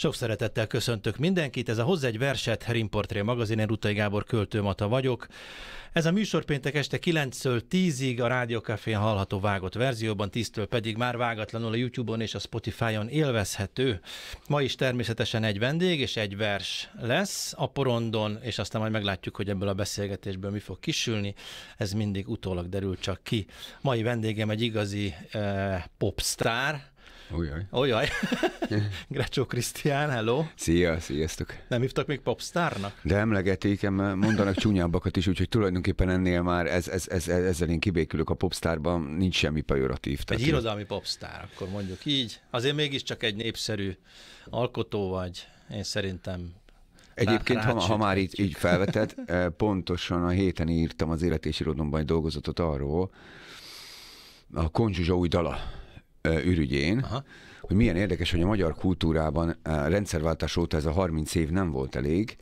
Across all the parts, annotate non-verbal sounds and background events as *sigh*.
Sok szeretettel köszöntök mindenkit, ez a Hozzá egy verset, Rimportré magazin, én Rutai Gábor költőmata vagyok. Ez a műsor péntek este 9-től 10-ig a Café-n hallható vágott verzióban, 10-től pedig már vágatlanul a YouTube-on és a Spotify-on élvezhető. Ma is természetesen egy vendég és egy vers lesz a porondon, és aztán majd meglátjuk, hogy ebből a beszélgetésből mi fog kisülni. Ez mindig utólag derül csak ki. Mai vendégem egy igazi eh, popstar, Ujjaj. Ujjaj. *laughs* Grecsó Krisztián, hello. Szia, sziasztok. Nem hívtak még popstárnak? De emlegetik, mondanak csúnyábbakat is, úgyhogy tulajdonképpen ennél már ez, ez, ez, ez, ezzel én kibékülök a popstárban, nincs semmi pejoratív. Egy irodalmi popstár, akkor mondjuk így. Azért mégiscsak egy népszerű alkotó vagy, én szerintem Egyébként, ha, ha már így, így felveted, *laughs* eh, pontosan a héten írtam az életési irodomban egy dolgozatot arról, a Konzsuzsa új dala ürügyén, Aha. hogy milyen érdekes, hogy a magyar kultúrában a rendszerváltás óta ez a 30 év nem volt elég,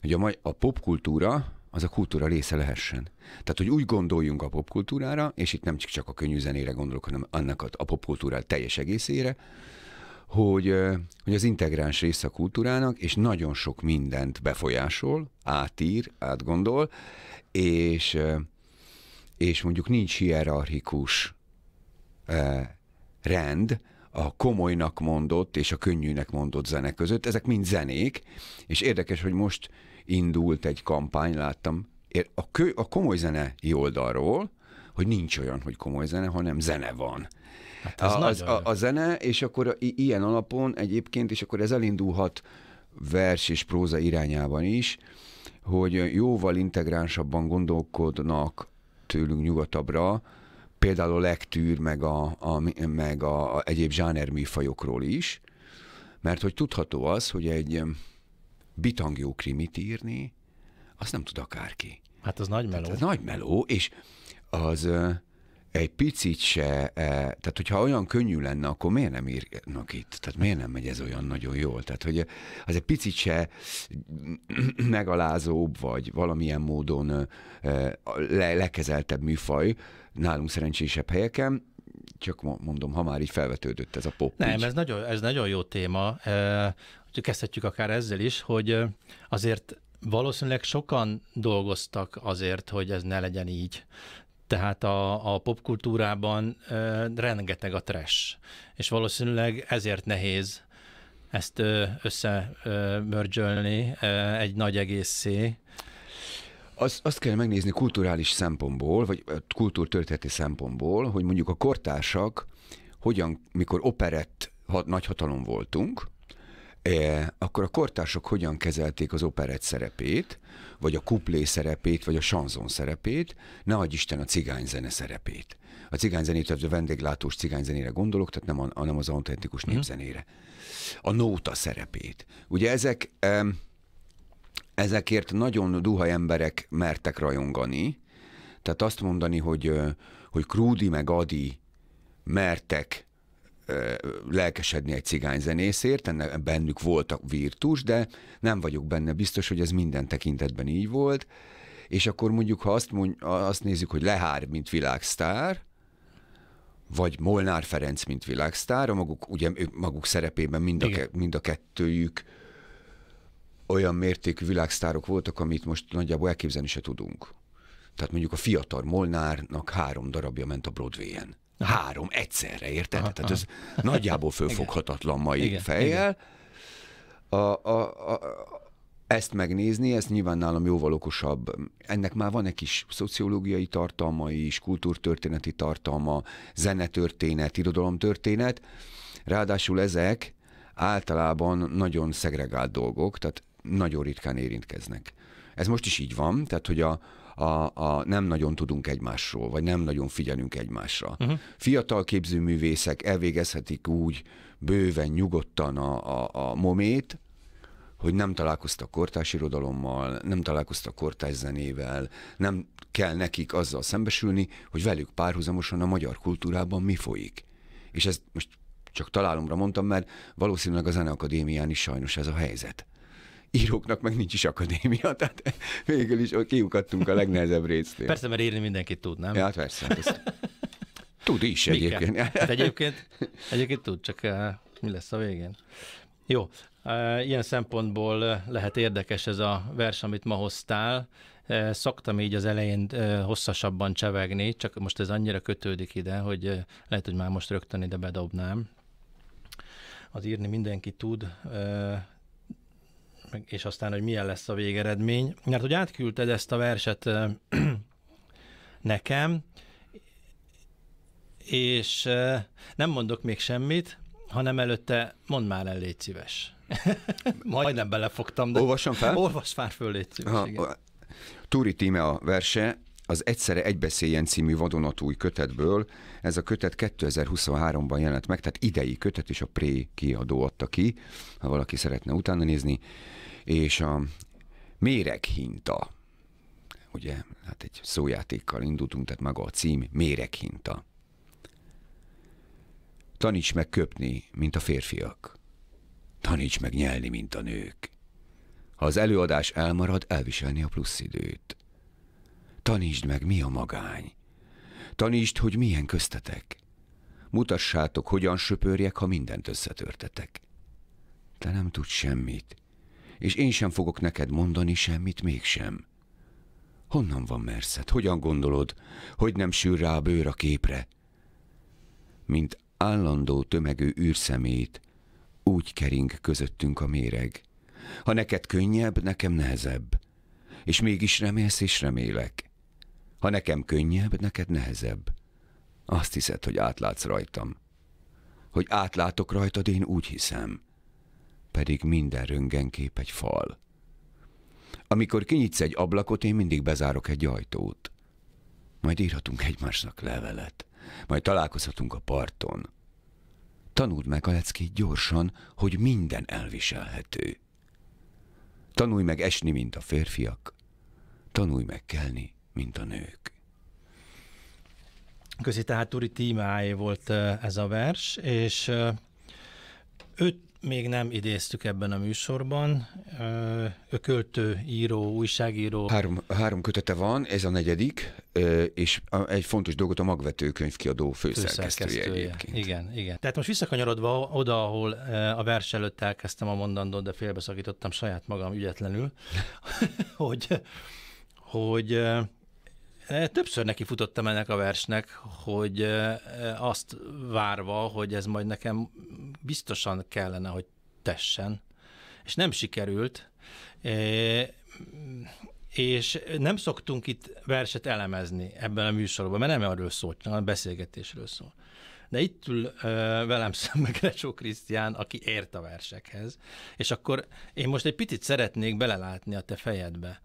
hogy a, magy a popkultúra az a kultúra része lehessen. Tehát, hogy úgy gondoljunk a popkultúrára, és itt nem csak a könnyű zenére gondolok, hanem annak a popkultúra teljes egészére, hogy, hogy az integráns része a kultúrának, és nagyon sok mindent befolyásol, átír, átgondol, és, és mondjuk nincs hierarchikus rend a komolynak mondott és a könnyűnek mondott zene között. Ezek mind zenék, és érdekes, hogy most indult egy kampány, láttam, a, kö, a komoly zene oldalról, hogy nincs olyan, hogy komoly zene, hanem zene van. Hát ez a, az, a, a zene, és akkor a, ilyen alapon egyébként, és akkor ez elindulhat vers és próza irányában is, hogy jóval integránsabban gondolkodnak tőlünk nyugatabbra például a lektűr, meg, a, a, meg a, a egyéb zsánerműfajokról is, mert hogy tudható az, hogy egy bitangjó krimit írni, azt nem tud akárki. Hát az nagy meló. Tehát az nagy meló, és az egy picit se, eh, tehát hogyha olyan könnyű lenne, akkor miért nem írnak itt? Tehát miért nem megy ez olyan nagyon jól? Tehát, hogy az egy picit se *clears throat* megalázóbb, vagy valamilyen módon eh, le, lekezeltebb műfaj nálunk szerencsésebb helyeken, csak mondom, ha már így felvetődött ez a pop. Nem, így. ez nagyon, ez nagyon jó téma. Eh, kezdhetjük akár ezzel is, hogy azért valószínűleg sokan dolgoztak azért, hogy ez ne legyen így. Tehát a, a popkultúrában ö, rengeteg a trash, és valószínűleg ezért nehéz ezt összemörgyölni egy nagy egészé. Azt, azt kell megnézni kulturális szempontból, vagy kultúrtörténeti szempontból, hogy mondjuk a kortársak hogyan, mikor operett hat, nagyhatalom voltunk, E, akkor a kortársok hogyan kezelték az operett szerepét, vagy a kuplé szerepét, vagy a sanzon szerepét, ne adj Isten a cigányzene szerepét. A cigányzenét, tehát a vendéglátós cigányzenére gondolok, tehát nem, a, nem az autentikus mhm. népzenére. A nóta szerepét. Ugye ezek, ezekért nagyon duha emberek mertek rajongani, tehát azt mondani, hogy, hogy Krúdi meg Adi mertek lelkesedni egy cigányzenészért, ennek bennük volt a virtus, de nem vagyok benne biztos, hogy ez minden tekintetben így volt, és akkor mondjuk, ha azt, mond, azt nézzük, hogy Lehár, mint világsztár, vagy Molnár Ferenc, mint világsztár, a maguk, ugye, maguk szerepében mind a, ke, mind a kettőjük olyan mértékű világsztárok voltak, amit most nagyjából elképzelni se tudunk. Tehát mondjuk a fiatal Molnárnak három darabja ment a Broadway-en. Három egyszerre, érted? Aha, Tehát ez aha. nagyjából fölfoghatatlan mai igen, fejjel. Igen. A, a, a, ezt megnézni, ez nyilván nálam jóval okosabb. Ennek már van egy kis szociológiai tartalma is, kultúrtörténeti tartalma, zenetörténet, irodalomtörténet. Ráadásul ezek általában nagyon szegregált dolgok, tehát nagyon ritkán érintkeznek. Ez most is így van, tehát hogy a, a, a nem nagyon tudunk egymásról, vagy nem nagyon figyelünk egymásra. Uh-huh. Fiatal képzőművészek elvégezhetik úgy bőven, nyugodtan a, a, a momét, hogy nem találkoztak kortás irodalommal, nem találkoztak kortás zenével, nem kell nekik azzal szembesülni, hogy velük párhuzamosan a magyar kultúrában mi folyik. És ezt most csak találomra mondtam, mert valószínűleg a Zeneakadémián is sajnos ez a helyzet íróknak meg nincs is akadémia, *laughs* tehát végül is kiukadtunk a legnehezebb részt. Persze, mert írni mindenkit tud, nem? Ja, hát persze. persze. Hát tud is Mika. egyébként. Hát egyébként, egyébként tud, csak uh, mi lesz a végén. Jó, uh, ilyen szempontból eh, lehet érdekes ez a vers, amit ma hoztál. Uh, szoktam így az elején hosszasabban csevegni, csak most ez annyira kötődik ide, hogy lehet, hogy már most rögtön ide bedobnám. Az írni mindenki tud meg, és aztán, hogy milyen lesz a végeredmény. Mert hogy átküldted ezt a verset *clears throat* nekem, és nem mondok még semmit, hanem előtte mondd már el, légy szíves. *laughs* Majdnem belefogtam. De olvassam fel? Olvasd már föl, légy szíves. Ha, Túri Tíme a verse, az Egyszerre Egybeszéljen című vadonatúj kötetből. Ez a kötet 2023-ban jelent meg, tehát idei kötet, és a Pré kiadó adta ki, ha valaki szeretne utána nézni. És a Méreghinta, ugye, hát egy szójátékkal indultunk, tehát maga a cím, Méreghinta. Taníts meg köpni, mint a férfiak. Taníts meg nyelni, mint a nők. Ha az előadás elmarad, elviselni a plusz időt. Tanítsd meg, mi a magány. Tanítsd, hogy milyen köztetek. Mutassátok, hogyan söpörjek, ha mindent összetörtetek. Te nem tudsz semmit, és én sem fogok neked mondani semmit mégsem. Honnan van merszed? Hogyan gondolod, hogy nem sűr rá a bőr a képre? Mint állandó tömegő űrszemét, úgy kering közöttünk a méreg. Ha neked könnyebb, nekem nehezebb. És mégis remélsz és remélek. Ha nekem könnyebb, neked nehezebb. Azt hiszed, hogy átlátsz rajtam. Hogy átlátok rajtad, én úgy hiszem. Pedig minden röngenkép egy fal. Amikor kinyitsz egy ablakot, én mindig bezárok egy ajtót. Majd írhatunk egymásnak levelet. Majd találkozhatunk a parton. Tanuld meg a leckét gyorsan, hogy minden elviselhető. Tanulj meg esni, mint a férfiak. Tanulj meg kelni, mint a nők. Köszi, tehát Turi Tímáé volt eh, ez a vers, és eh, őt még nem idéztük ebben a műsorban. Eh, Ö, költő, író, újságíró. Három, három kötete van, ez a negyedik, és egy fontos dolgot a magvető könyvkiadó főszerkesztője, főszerkesztője. egyébként. Igen, igen. Tehát most visszakanyarodva oda, ahol a vers előtt elkezdtem a mondandót, de félbeszakítottam saját magam ügyetlenül, *laughs* hogy, hogy Többször neki futottam ennek a versnek, hogy azt várva, hogy ez majd nekem biztosan kellene, hogy tessen, és nem sikerült, és nem szoktunk itt verset elemezni ebben a műsorban, mert nem arról szól, hanem a beszélgetésről szól. De itt ül velem *laughs* szemben Grecsó Krisztián, aki ért a versekhez, és akkor én most egy picit szeretnék belelátni a te fejedbe,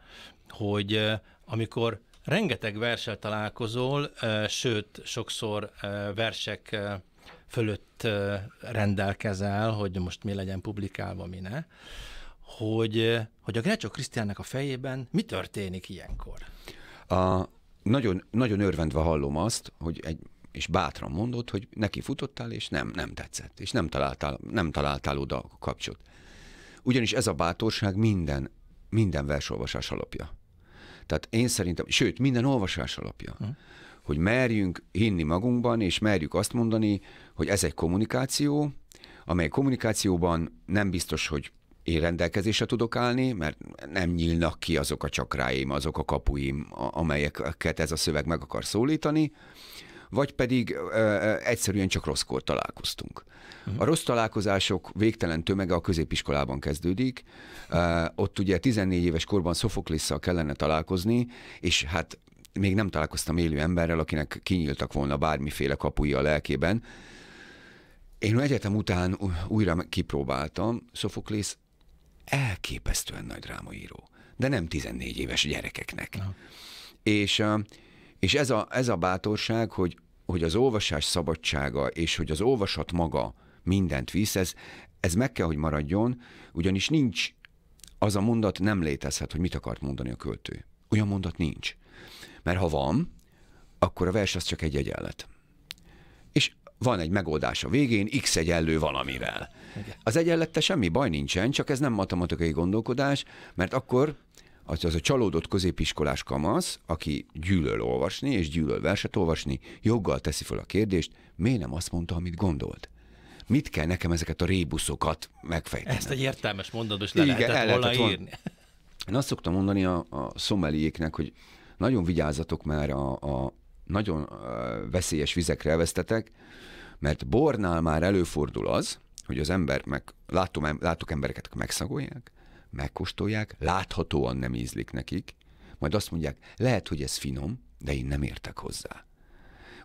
hogy amikor Rengeteg verssel találkozol, sőt, sokszor versek fölött rendelkezel, hogy most mi legyen publikálva, mi ne, hogy, hogy a Grecsó Krisztiánnak a fejében mi történik ilyenkor? A, nagyon, nagyon örvendve hallom azt, hogy egy és bátran mondod, hogy neki futottál, és nem, nem tetszett, és nem találtál, nem találtál oda a kapcsot. Ugyanis ez a bátorság minden, minden versolvasás alapja. Tehát én szerintem, sőt, minden olvasás alapja. Uh-huh hogy merjünk hinni magunkban, és merjük azt mondani, hogy ez egy kommunikáció, amely kommunikációban nem biztos, hogy én rendelkezésre tudok állni, mert nem nyílnak ki azok a csakráim, azok a kapuim, amelyeket ez a szöveg meg akar szólítani, vagy pedig egyszerűen csak rosszkor találkoztunk. A rossz találkozások végtelen tömege a középiskolában kezdődik. Ott ugye 14 éves korban Szofoklissal kellene találkozni, és hát még nem találkoztam élő emberrel, akinek kinyíltak volna bármiféle kapuja a lelkében. Én egyetem után újra kipróbáltam, Sophocles elképesztően nagy drámaíró, de nem 14 éves gyerekeknek. Uh-huh. És és ez a, ez a bátorság, hogy, hogy az olvasás szabadsága, és hogy az olvasat maga mindent visz, ez, ez meg kell, hogy maradjon, ugyanis nincs, az a mondat nem létezhet, hogy mit akart mondani a költő. Olyan mondat nincs. Mert ha van, akkor a vers az csak egy egyenlet. És van egy megoldás a végén, x egyenlő valamivel. Az egyenlette semmi baj nincsen, csak ez nem matematikai gondolkodás, mert akkor az, az a csalódott középiskolás kamasz, aki gyűlöl olvasni és gyűlöl verset olvasni, joggal teszi fel a kérdést, miért nem azt mondta, amit gondolt mit kell nekem ezeket a rébuszokat megfejteni. Ezt egy értelmes mondatban is le Igen, lehetett, el lehetett volna írni. Én azt szoktam mondani a, a szomeliéknek, hogy nagyon vigyázzatok már a, a nagyon veszélyes vizekre elvesztetek, mert bornál már előfordul az, hogy az ember meg, látom, látok embereket, akik megszagolják, megkóstolják, láthatóan nem ízlik nekik, majd azt mondják, lehet, hogy ez finom, de én nem értek hozzá.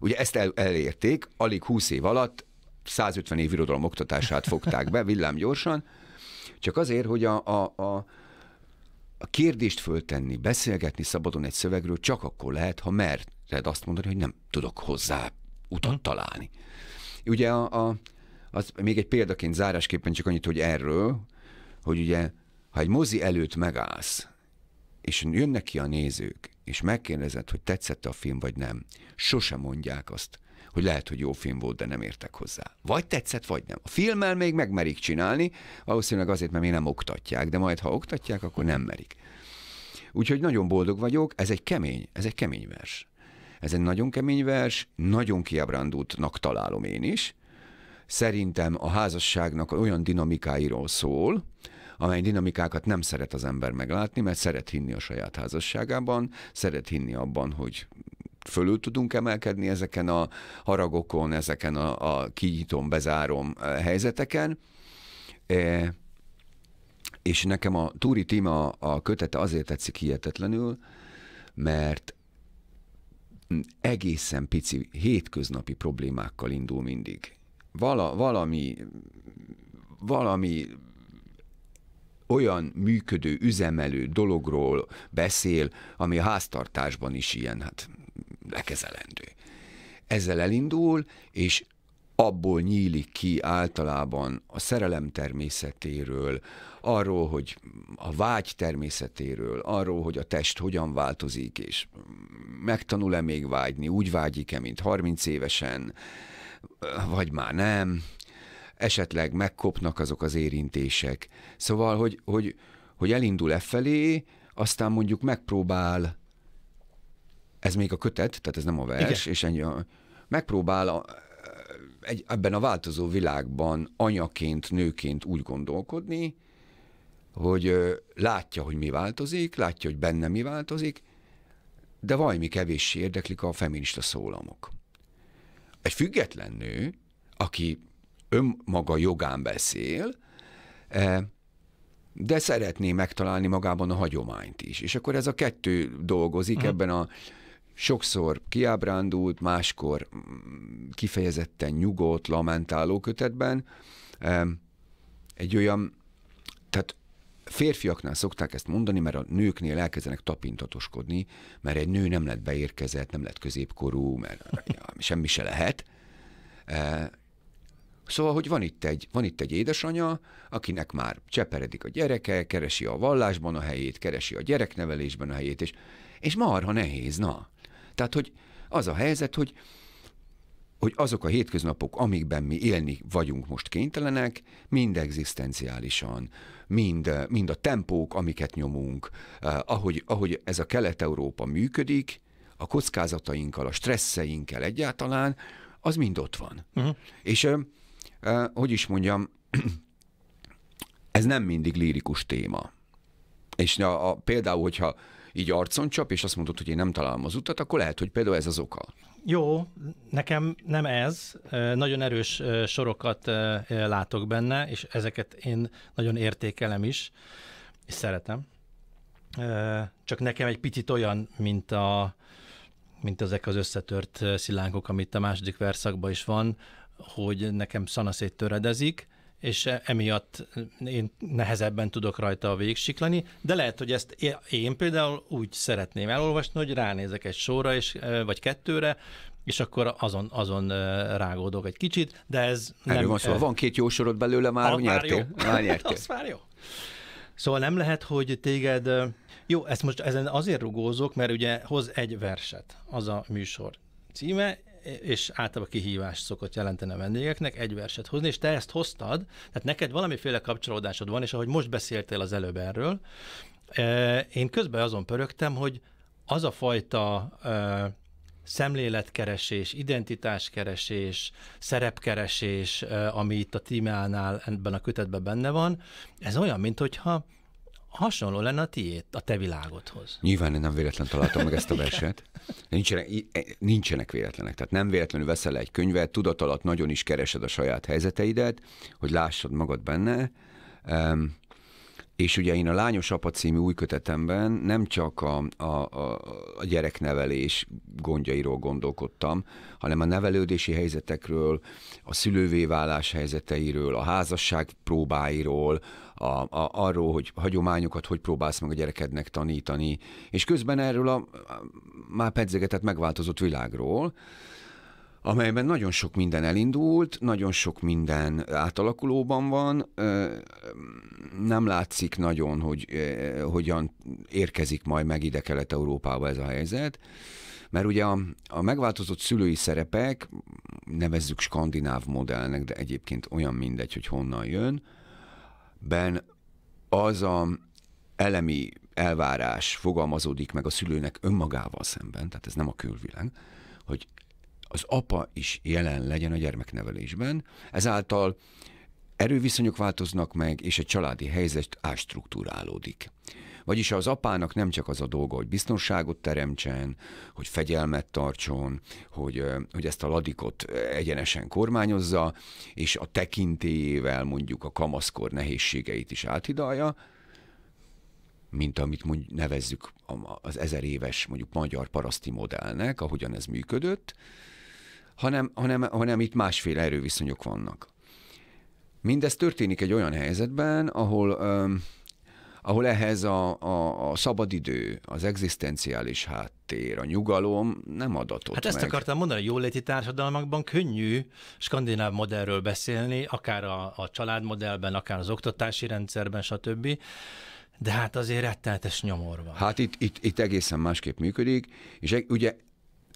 Ugye ezt el, elérték, alig 20 év alatt 150 év irodalom oktatását fogták be villám gyorsan, csak azért, hogy a, a, a, a kérdést föltenni, beszélgetni szabadon egy szövegről csak akkor lehet, ha merted azt mondani, hogy nem tudok hozzá utat mhm. találni. Ugye a, a, az még egy példaként zárásképpen csak annyit, hogy erről, hogy ugye ha egy mozi előtt megállsz, és jönnek ki a nézők, és megkérdezed, hogy tetszett a film, vagy nem, sosem mondják azt, hogy lehet, hogy jó film volt, de nem értek hozzá. Vagy tetszett, vagy nem. A filmmel még megmerik csinálni, valószínűleg azért, mert még nem oktatják, de majd, ha oktatják, akkor nem merik. Úgyhogy nagyon boldog vagyok, ez egy kemény, ez egy kemény vers. Ez egy nagyon kemény vers, nagyon kiábrándultnak találom én is. Szerintem a házasságnak olyan dinamikáiról szól, amely dinamikákat nem szeret az ember meglátni, mert szeret hinni a saját házasságában, szeret hinni abban, hogy fölül tudunk emelkedni ezeken a haragokon, ezeken a, a kinyitom, bezárom eh, helyzeteken. E, és nekem a Túri Tima a kötete azért tetszik hihetetlenül, mert egészen pici, hétköznapi problémákkal indul mindig. Vala, valami, valami olyan működő, üzemelő dologról beszél, ami a háztartásban is ilyen, hát lekezelendő. Ezzel elindul, és abból nyílik ki általában a szerelem természetéről, arról, hogy a vágy természetéről, arról, hogy a test hogyan változik, és megtanul-e még vágyni, úgy vágyik-e, mint 30 évesen, vagy már nem esetleg megkopnak azok az érintések. Szóval, hogy, hogy, hogy elindul e felé, aztán mondjuk megpróbál, ez még a kötet, tehát ez nem a vers, Igen. és ennyi, a, megpróbál a, egy, ebben a változó világban anyaként, nőként úgy gondolkodni, hogy ö, látja, hogy mi változik, látja, hogy benne mi változik, de valami kevéssé érdeklik a feminista szólamok. Egy független nő, aki önmaga jogán beszél, e, de szeretné megtalálni magában a hagyományt is. És akkor ez a kettő dolgozik uh-huh. ebben a sokszor kiábrándult, máskor mm, kifejezetten nyugodt, lamentáló kötetben. E, egy olyan, tehát férfiaknál szokták ezt mondani, mert a nőknél elkezdenek tapintatoskodni, mert egy nő nem lett beérkezett, nem lett középkorú, mert semmi se lehet. E, Szóval, hogy van itt, egy, van itt egy édesanya, akinek már cseperedik a gyereke, keresi a vallásban a helyét, keresi a gyereknevelésben a helyét, és, és marha nehéz, na. Tehát, hogy az a helyzet, hogy, hogy azok a hétköznapok, amikben mi élni vagyunk most kénytelenek, mind egzisztenciálisan, mind, mind a tempók, amiket nyomunk, eh, ahogy, ahogy ez a Kelet-Európa működik, a kockázatainkkal, a stresszeinkkel egyáltalán, az mind ott van. Uh-huh. És eh, hogy is mondjam, *clears throat* ez nem mindig lírikus téma. És a, a, például, hogyha így arcon csap, és azt mondod, hogy én nem találom az utat, akkor lehet, hogy például ez az oka. Jó, nekem nem ez. Nagyon erős sorokat látok benne, és ezeket én nagyon értékelem is, és szeretem. Csak nekem egy picit olyan, mint a mint ezek az összetört szilánkok, amit a második verszakban is van, hogy nekem szanaszét töredezik, és e- emiatt én nehezebben tudok rajta a végsiklani, de lehet, hogy ezt én például úgy szeretném elolvasni, hogy ránézek egy sorra, és, e, vagy kettőre, és akkor azon, azon e, rágódok egy kicsit, de ez Erről nem... van szóval van két jó sorod belőle, már nyertél. Már, már *laughs* nyertél. Az már jó. Szóval nem lehet, hogy téged... Jó, ezt most ezen azért rugózok, mert ugye hoz egy verset, az a műsor címe, és általában kihívást szokott jelenteni a vendégeknek, egy verset hozni, és te ezt hoztad, tehát neked valamiféle kapcsolódásod van, és ahogy most beszéltél az előbb erről, e, én közben azon pörögtem, hogy az a fajta e, szemléletkeresés, identitáskeresés, szerepkeresés, e, ami itt a tímeánál ebben a kötetben benne van, ez olyan, mintha hasonló lenne a tiét a te világodhoz. Nyilván én nem véletlen találtam meg ezt a verset. Nincsenek, e, nincsenek véletlenek. Tehát nem véletlenül veszel egy könyvet, tudat alatt nagyon is keresed a saját helyzeteidet, hogy lássad magad benne. Um, és ugye én a Lányos Apa című új kötetemben nem csak a, a, a, a gyereknevelés gondjairól gondolkodtam, hanem a nevelődési helyzetekről, a szülővé válás helyzeteiről, a házasság próbáiról, a, a, arról, hogy hagyományokat hogy próbálsz meg a gyerekednek tanítani, és közben erről a, a már pedzegetett, megváltozott világról, amelyben nagyon sok minden elindult, nagyon sok minden átalakulóban van, nem látszik nagyon, hogy hogyan érkezik majd meg ide Kelet-Európába ez a helyzet, mert ugye a, a megváltozott szülői szerepek, nevezzük skandináv modellnek, de egyébként olyan mindegy, hogy honnan jön, ben az a elemi elvárás fogalmazódik meg a szülőnek önmagával szemben, tehát ez nem a külvilág, hogy az apa is jelen legyen a gyermeknevelésben, ezáltal erőviszonyok változnak meg, és egy családi helyzet ástruktúrálódik. Vagyis az apának nem csak az a dolga, hogy biztonságot teremtsen, hogy fegyelmet tartson, hogy, hogy ezt a ladikot egyenesen kormányozza, és a tekintélyével mondjuk a kamaszkor nehézségeit is áthidalja, mint amit mondjuk nevezzük az ezer éves mondjuk magyar paraszti modellnek, ahogyan ez működött, hanem, hanem, hanem itt másféle erőviszonyok vannak. Mindez történik egy olyan helyzetben, ahol öm, ahol ehhez a, a, a szabadidő, az egzisztenciális háttér, a nyugalom nem adatott Hát ezt meg. akartam mondani, a jóléti társadalmakban könnyű skandináv modellről beszélni, akár a, a családmodellben, akár az oktatási rendszerben, stb., de hát azért rettenetes nyomor van. Hát itt, itt, itt egészen másképp működik, és egy ugye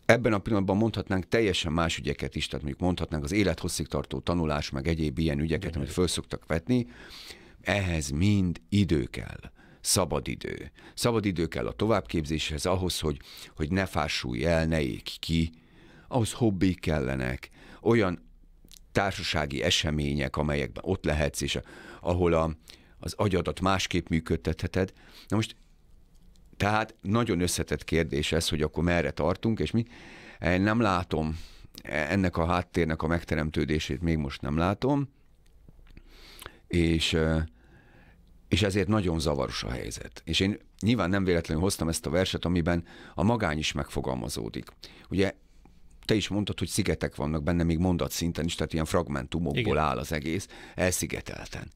ebben a pillanatban mondhatnánk teljesen más ügyeket is, tehát mondjuk mondhatnánk az élethosszig tartó tanulás, meg egyéb ilyen ügyeket, amit föl szoktak vetni, ehhez mind idő kell szabad idő. Szabad idő kell a továbbképzéshez ahhoz, hogy, hogy ne fásulj el, ne ég ki. Ahhoz hobbik kellenek, olyan társasági események, amelyekben ott lehetsz, és ahol a, az agyadat másképp működtetheted. Na most, tehát nagyon összetett kérdés ez, hogy akkor merre tartunk, és mi nem látom ennek a háttérnek a megteremtődését még most nem látom, és és ezért nagyon zavaros a helyzet. És én nyilván nem véletlenül hoztam ezt a verset, amiben a magány is megfogalmazódik. Ugye te is mondtad, hogy szigetek vannak benne még mondatszinten is, tehát ilyen fragmentumokból Igen. áll az egész, elszigetelten.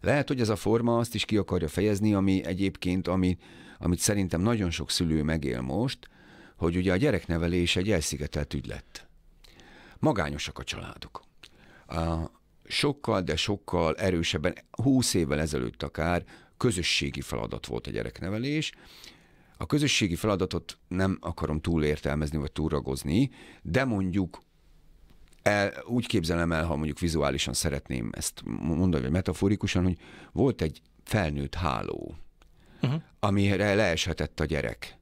Lehet, hogy ez a forma azt is ki akarja fejezni, ami egyébként, ami, amit szerintem nagyon sok szülő megél most, hogy ugye a gyereknevelés egy elszigetelt ügy lett. Magányosak a családok. A, sokkal, de sokkal erősebben, húsz évvel ezelőtt akár közösségi feladat volt a gyereknevelés. A közösségi feladatot nem akarom túlértelmezni vagy túlragozni, de mondjuk el, úgy képzelem el, ha mondjuk vizuálisan szeretném ezt mondani, vagy metaforikusan, hogy volt egy felnőtt háló, uh-huh. amire leeshetett a gyerek.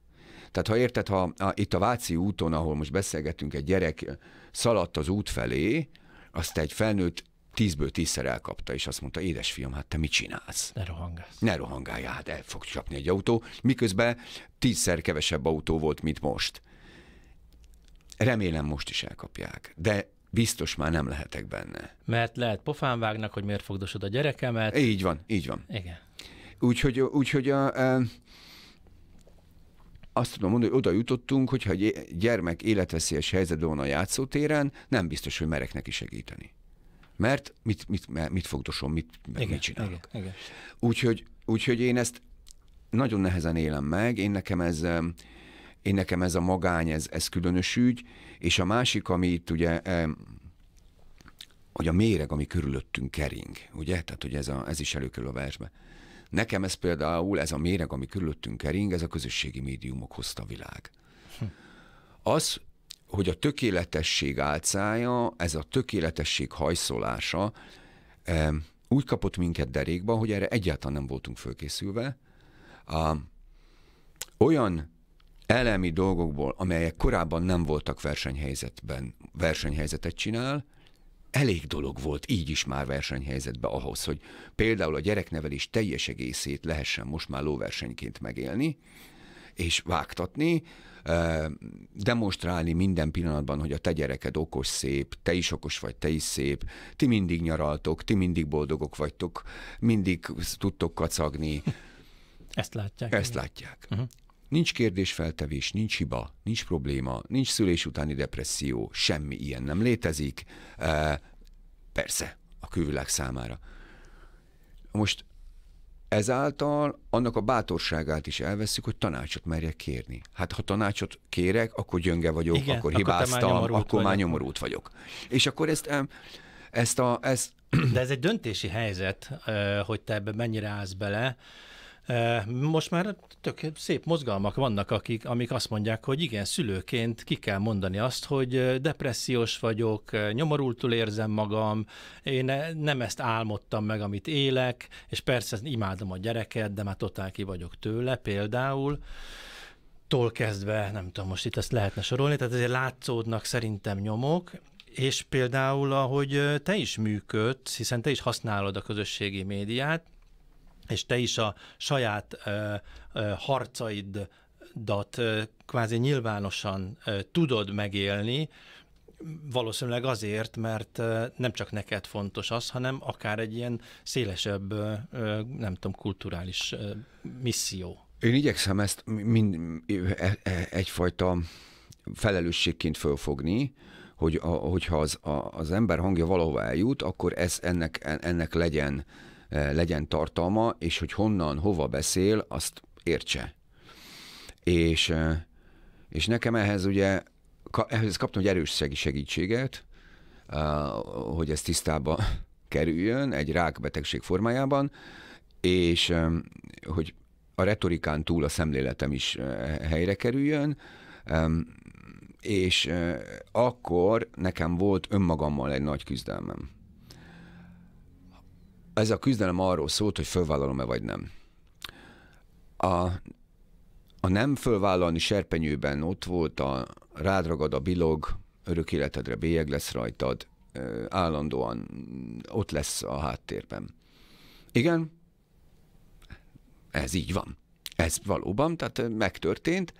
Tehát ha érted, ha a, itt a Váci úton, ahol most beszélgetünk, egy gyerek szaladt az út felé, azt egy felnőtt tízből tízszer elkapta, és azt mondta, fiam, hát te mit csinálsz? Ne rohangálsz. Ne rohangálj, hát el fog csapni egy autó, miközben tízszer kevesebb autó volt, mint most. Remélem most is elkapják, de biztos már nem lehetek benne. Mert lehet pofán vágnak, hogy miért fogdosod a gyerekemet. Így van, így van. Igen. Úgyhogy, úgyhogy a, a, azt tudom mondani, hogy oda jutottunk, hogyha egy gyermek életveszélyes helyzetben van a játszótéren, nem biztos, hogy merek neki segíteni. Mert mit, mit, mit fogdosom, mit, igen, mit csinálok. Igen, igen. Úgyhogy, úgyhogy én ezt nagyon nehezen élem meg, én nekem ez, én nekem ez a magány, ez, ez különös ügy, és a másik, ami itt ugye hogy a méreg, ami körülöttünk kering, ugye? Tehát, hogy ez, a, ez is előkerül a versbe. Nekem ez például, ez a méreg, ami körülöttünk kering, ez a közösségi médiumok hozta világ. Hm. Az, hogy a tökéletesség álcája, ez a tökéletesség hajszolása úgy kapott minket derékba, hogy erre egyáltalán nem voltunk fölkészülve. Olyan elemi dolgokból, amelyek korábban nem voltak versenyhelyzetben, versenyhelyzetet csinál, elég dolog volt így is már versenyhelyzetbe ahhoz, hogy például a gyereknevelés teljes egészét lehessen most már lóversenyként megélni, és vágtatni, demonstrálni minden pillanatban, hogy a te gyereked okos, szép, te is okos vagy, te is szép, ti mindig nyaraltok, ti mindig boldogok vagytok, mindig tudtok kacagni. *laughs* Ezt látják. Ezt igen. látják. Uh-huh. Nincs kérdésfeltevés, nincs hiba, nincs probléma, nincs szülés utáni depresszió, semmi ilyen nem létezik. Persze, a külvilág számára. Most Ezáltal annak a bátorságát is elveszik, hogy tanácsot merjek kérni. Hát ha tanácsot kérek, akkor gyönge vagyok, Igen, akkor, akkor már nyomorult, akkor már nyomorult vagyok. És akkor ezt, ezt a... Ezt... De ez egy döntési helyzet, hogy te ebbe mennyire állsz bele, most már tök szép mozgalmak vannak, akik, amik azt mondják, hogy igen, szülőként ki kell mondani azt, hogy depressziós vagyok, nyomorultul érzem magam, én nem ezt álmodtam meg, amit élek, és persze imádom a gyereket, de már totál ki vagyok tőle például tól kezdve, nem tudom, most itt ezt lehetne sorolni, tehát azért látszódnak szerintem nyomok, és például, ahogy te is működsz, hiszen te is használod a közösségi médiát, és te is a saját ö, ö, harcaidat ö, kvázi nyilvánosan ö, tudod megélni, valószínűleg azért, mert nem csak neked fontos az, hanem akár egy ilyen szélesebb, nem tudom, kulturális misszió. Én igyekszem ezt mind, e, e, egyfajta felelősségként fölfogni, hogy a, hogyha az, a, az ember hangja valahova eljut, akkor ez ennek, ennek legyen E, legyen tartalma, és hogy honnan, hova beszél, azt értse. És, e, és nekem ehhez ugye, ehhez kaptam egy erős segítséget, e, hogy ez tisztába *laughs* kerüljön egy rákbetegség formájában, és hogy a retorikán túl a szemléletem is helyre kerüljön, és akkor nekem volt önmagammal egy nagy küzdelmem ez a küzdelem arról szólt, hogy fölvállalom-e vagy nem. A, a nem fölvállalni serpenyőben ott volt a rádragad a bilog, örök életedre bélyeg lesz rajtad, állandóan ott lesz a háttérben. Igen, ez így van. Ez valóban, tehát megtörtént.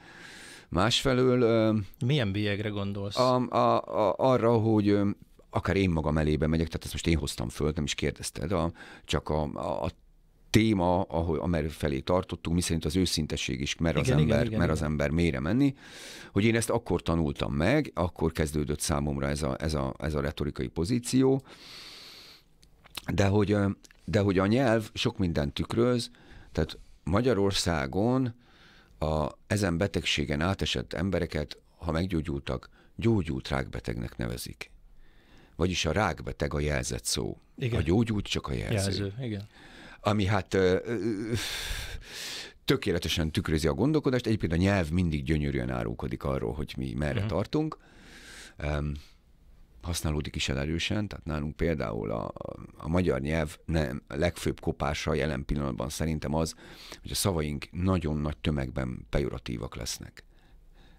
Másfelől... Milyen bélyegre gondolsz? A, a, a, arra, hogy akár én magam elébe megyek, tehát ezt most én hoztam föl, nem is kérdezted, a, csak a, a, a téma, ahol, amely felé tartottunk, miszerint az őszintesség is mer, igen, az, igen, ember, igen, mer igen. az ember mélyre menni, hogy én ezt akkor tanultam meg, akkor kezdődött számomra ez a, ez a, ez a retorikai pozíció, de hogy, de hogy a nyelv sok mindent tükröz, tehát Magyarországon a, ezen betegségen átesett embereket, ha meggyógyultak, gyógyult rákbetegnek nevezik vagyis a rákbeteg a jelzett szó. Igen. A gyógyult csak a jelző. jelző igen. Ami hát ö, ö, tökéletesen tükrözi a gondolkodást. Egyébként a nyelv mindig gyönyörűen árulkodik arról, hogy mi merre uh-huh. tartunk. Um, használódik is elerősen, tehát nálunk például a, a magyar nyelv nem, a legfőbb kopása jelen pillanatban szerintem az, hogy a szavaink nagyon nagy tömegben pejoratívak lesznek.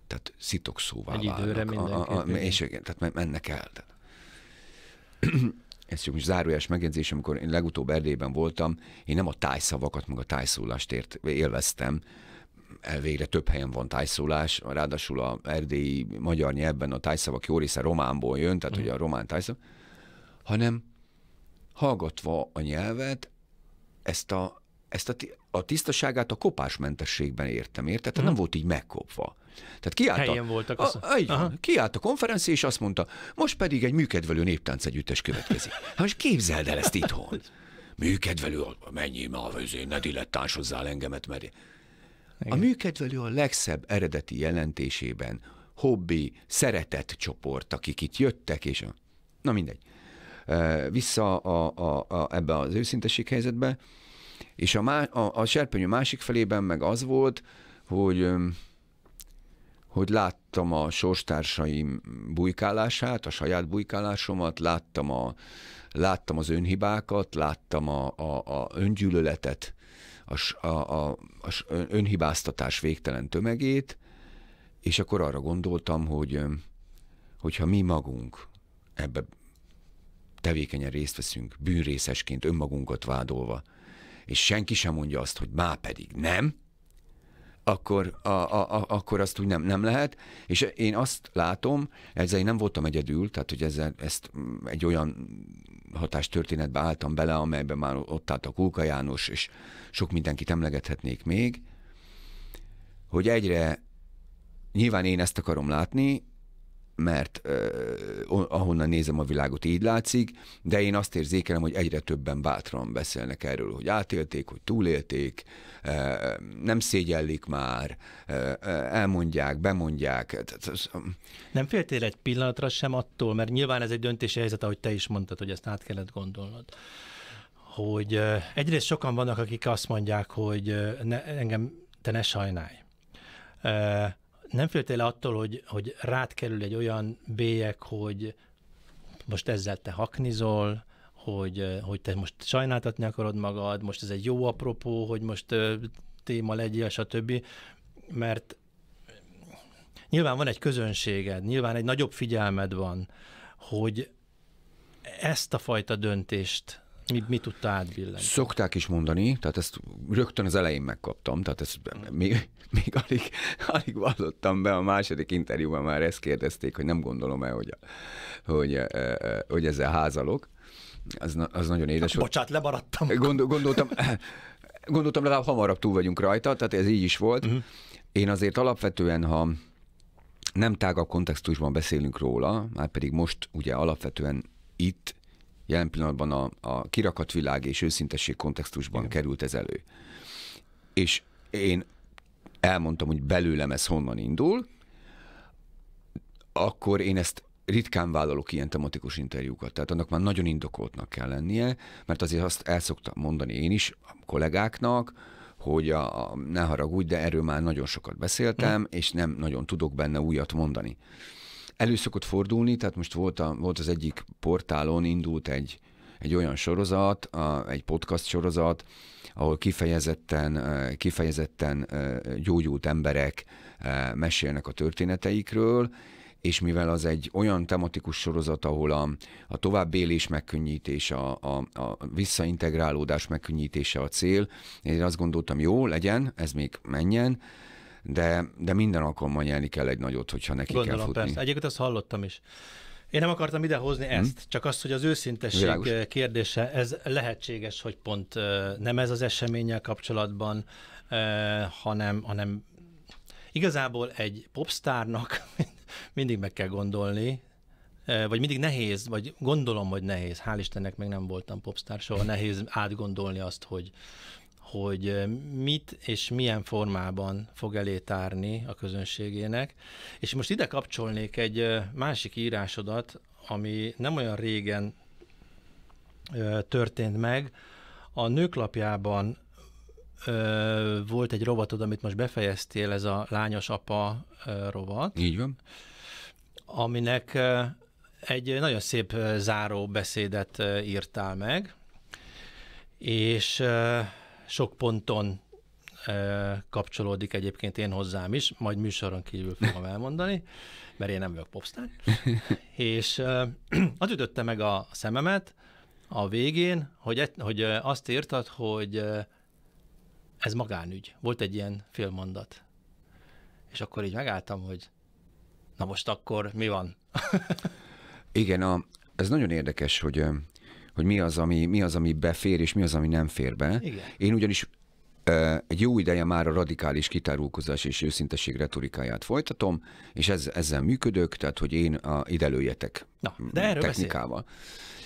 Tehát szitokszóvá Egy válnak. Időre a, a, a, és igen, tehát mennek el. Tehát ez csak most zárójás megjegyzés, amikor én legutóbb Erdélyben voltam, én nem a tájszavakat, meg a tájszólást ért, élveztem, elvégre több helyen van tájszólás, ráadásul a erdélyi magyar nyelvben a tájszavak jó része románból jön, tehát mm. ugye a román tájszavak, hanem hallgatva a nyelvet, ezt a, ezt a, a tisztaságát a kopásmentességben értem, érted? Tehát mm. nem volt így megkopva. Tehát kiállt Helyen a, voltak. A, a, így kiállt a konferencia, és azt mondta, most pedig egy műkedvelő néptánc együttes következik. Hát most képzeld el ezt itthon. Műkedvelő, mennyi ma vözén, ne dilettásozzál engemet, mert... Igen. A műkedvelő a legszebb eredeti jelentésében hobbi, szeretett csoport, akik itt jöttek, és a... na mindegy. Vissza a, a, a, ebbe az őszintesség helyzetbe, és a, má, a, a serpenyő másik felében meg az volt, hogy hogy láttam a sorstársaim bujkálását, a saját bujkálásomat, láttam, a, láttam az önhibákat, láttam a, a, a öngyűlöletet, a, a, a, a önhibáztatás végtelen tömegét, és akkor arra gondoltam, hogy hogyha mi magunk ebbe tevékenyen részt veszünk, bűnrészesként önmagunkat vádolva, és senki sem mondja azt, hogy má pedig nem, akkor, a, a, a, akkor azt úgy nem, nem lehet. És én azt látom, ezzel én nem voltam egyedül, tehát hogy ezzel, ezt mm, egy olyan hatástörténetbe álltam bele, amelyben már ott állt a Kulka János, és sok mindenkit emlegethetnék még, hogy egyre, nyilván én ezt akarom látni, mert uh, ahonnan nézem a világot, így látszik, de én azt érzékelem, hogy egyre többen bátran beszélnek erről, hogy átélték, hogy túlélték, uh, nem szégyellik már, uh, elmondják, bemondják. Nem féltél egy pillanatra sem attól, mert nyilván ez egy döntési helyzet, ahogy te is mondtad, hogy ezt át kellett gondolnod hogy egyrészt sokan vannak, akik azt mondják, hogy ne, engem te ne sajnálj nem féltél attól, hogy, hogy rád kerül egy olyan bélyek, hogy most ezzel te haknizol, hogy, hogy te most sajnáltatni akarod magad, most ez egy jó apropó, hogy most téma legyél, stb. Mert nyilván van egy közönséged, nyilván egy nagyobb figyelmed van, hogy ezt a fajta döntést mi, mi tudta átbillenni? Szokták is mondani, tehát ezt rögtön az elején megkaptam, tehát ezt még, még alig, alig vallottam be a második interjúban, már ezt kérdezték, hogy nem gondolom el, hogy, hogy, eh, eh, hogy ezzel házalok. Az, az nagyon édes. Bocsát, lemaradtam. Gondol, gondoltam, gondoltam, legalább hamarabb túl vagyunk rajta, tehát ez így is volt. Uh-huh. Én azért alapvetően, ha nem tágabb kontextusban beszélünk róla, már pedig most ugye alapvetően itt Jelen pillanatban a, a kirakat világ és őszintesség kontextusban Igen. került ez elő. És én elmondtam, hogy belőlem ez honnan indul, akkor én ezt ritkán vállalok ilyen tematikus interjúkat, tehát annak már nagyon indokoltnak kell lennie, mert azért azt el szoktam mondani én is a kollégáknak, hogy a, a, ne haragudj, de erről már nagyon sokat beszéltem, mm. és nem nagyon tudok benne újat mondani. Előszokott fordulni, tehát most volt, a, volt az egyik portálon, indult egy, egy olyan sorozat, a, egy podcast sorozat, ahol kifejezetten, kifejezetten gyógyult emberek mesélnek a történeteikről, és mivel az egy olyan tematikus sorozat, ahol a, a továbbélés megkönnyítése, a, a, a visszaintegrálódás megkönnyítése a cél, én azt gondoltam, jó, legyen, ez még menjen, de, de minden alkalommal nyelni kell egy nagyot, hogyha neki Gondolom, kell futni. Persze. Egyébként azt hallottam is. Én nem akartam idehozni hm? ezt, hmm. csak azt, hogy az őszintesség Világos. Eh, kérdése, ez lehetséges, hogy pont eh, nem ez az eseménnyel kapcsolatban, eh, hanem, hanem igazából egy popstárnak *laughs* mindig meg kell gondolni, vagy mindig nehéz, vagy gondolom, hogy nehéz, hál' Istennek még nem voltam popstár, soha nehéz átgondolni azt, hogy hogy mit és milyen formában fog elétárni a közönségének. És most ide kapcsolnék egy másik írásodat, ami nem olyan régen történt meg. A nőklapjában volt egy rovatod, amit most befejeztél, ez a lányos apa rovat. Így van. Aminek egy nagyon szép záró beszédet írtál meg, és sok ponton kapcsolódik egyébként én hozzám is, majd műsoron kívül fogom elmondani, mert én nem vagyok popstar. *laughs* és az ütötte meg a szememet a végén, hogy, hogy azt írtad, hogy ez magánügy. Volt egy ilyen félmondat. És akkor így megálltam, hogy na most akkor mi van? Igen, a, ez nagyon érdekes, hogy hogy mi az, ami, mi az, ami befér, és mi az, ami nem fér be. Igen. Én ugyanis egy jó ideje már a radikális kitárulkozás és őszinteség retorikáját folytatom, és ez, ezzel működök, tehát hogy én a idelőjetek Na, de erről technikával. Beszél.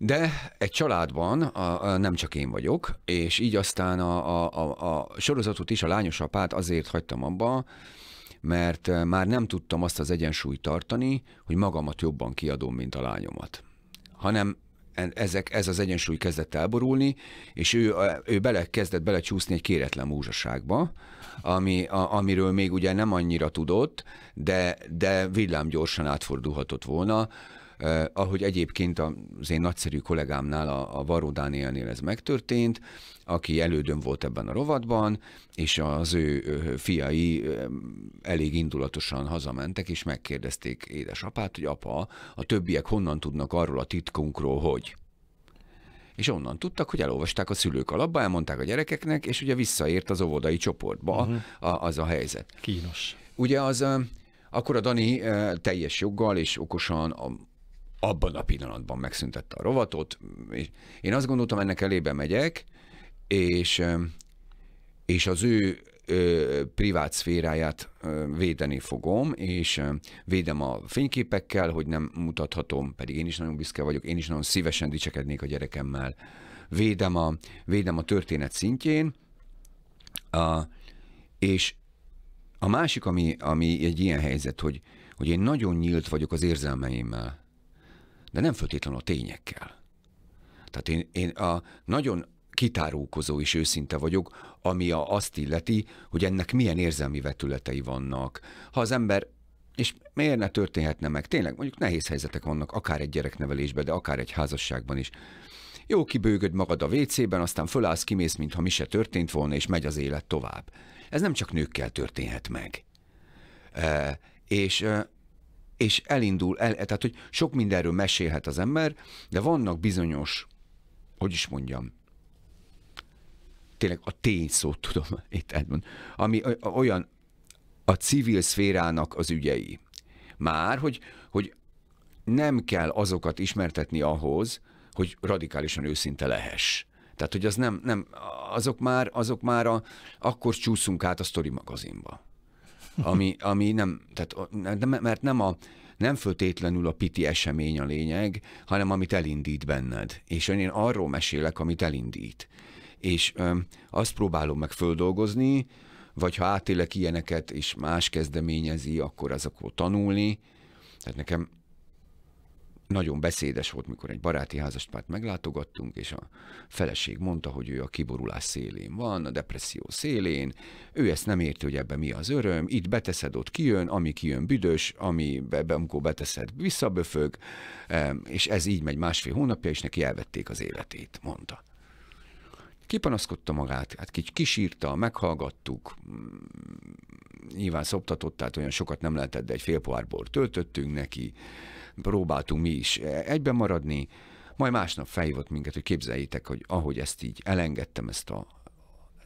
De egy családban a, a, nem csak én vagyok, és így aztán a, a, a, a sorozatot is, a lányos apát azért hagytam abba, mert már nem tudtam azt az egyensúlyt tartani, hogy magamat jobban kiadom, mint a lányomat. Hanem ezek, ez az egyensúly kezdett elborulni, és ő, ő bele kezdett belecsúszni egy kéretlen múzsaságba, ami, a, amiről még ugye nem annyira tudott, de, de villám gyorsan átfordulhatott volna. Eh, ahogy egyébként az én nagyszerű kollégámnál, a, a Varó Dánielnél ez megtörtént, aki elődön volt ebben a rovatban, és az ő fiai elég indulatosan hazamentek, és megkérdezték édesapát, hogy apa, a többiek honnan tudnak arról a titkunkról, hogy? és onnan tudtak, hogy elolvasták a szülők alapba, elmondták a gyerekeknek, és ugye visszaért az óvodai csoportba uh-huh. a, az a helyzet. Kínos. Ugye az, akkor a Dani teljes joggal és okosan a abban a pillanatban megszüntette a rovatot, és én azt gondoltam, ennek elébe megyek, és, és az ő ö, privát szféráját ö, védeni fogom, és ö, védem a fényképekkel, hogy nem mutathatom, pedig én is nagyon büszke vagyok, én is nagyon szívesen dicsekednék a gyerekemmel. Védem a, védem a történet szintjén, a, és a másik, ami, ami egy ilyen helyzet, hogy, hogy én nagyon nyílt vagyok az érzelmeimmel de nem főtétlen a tényekkel. Tehát én, én a nagyon kitárókozó és őszinte vagyok, ami a azt illeti, hogy ennek milyen érzelmi vetületei vannak. Ha az ember és miért ne történhetne meg? Tényleg, mondjuk nehéz helyzetek vannak, akár egy gyereknevelésben, de akár egy házasságban is. Jó, kibőgöd magad a WC-ben, aztán fölállsz, kimész, mintha mi se történt volna, és megy az élet tovább. Ez nem csak nőkkel történhet meg. E, és és elindul, el, tehát hogy sok mindenről mesélhet az ember, de vannak bizonyos, hogy is mondjam, tényleg a tény szót tudom *laughs* itt elmondani, ami olyan a civil szférának az ügyei. Már, hogy, hogy nem kell azokat ismertetni ahhoz, hogy radikálisan őszinte lehess. Tehát, hogy az nem, nem azok már, azok már a, akkor csúszunk át a Story magazinba ami, ami nem, tehát, nem, mert nem a, nem föltétlenül a piti esemény a lényeg, hanem amit elindít benned. És én arról mesélek, amit elindít. És ö, azt próbálom meg földolgozni, vagy ha átélek ilyeneket, és más kezdeményezi, akkor azoktól tanulni. Tehát nekem nagyon beszédes volt, mikor egy baráti házaspárt meglátogattunk, és a feleség mondta, hogy ő a kiborulás szélén van, a depresszió szélén, ő ezt nem érti, hogy ebben mi az öröm, itt beteszed, ott kijön, ami kijön büdös, ami be, amikor beteszed, visszaböfög, és ez így megy másfél hónapja, és neki elvették az életét, mondta. Kipanaszkodta magát, hát kicsit kisírta, meghallgattuk, mm, nyilván szoptatott, tehát olyan sokat nem lehetett, de egy fél bort töltöttünk neki, próbáltunk mi is eh, egyben maradni, majd másnap felhívott minket, hogy képzeljétek, hogy ahogy ezt így elengedtem, ezt a,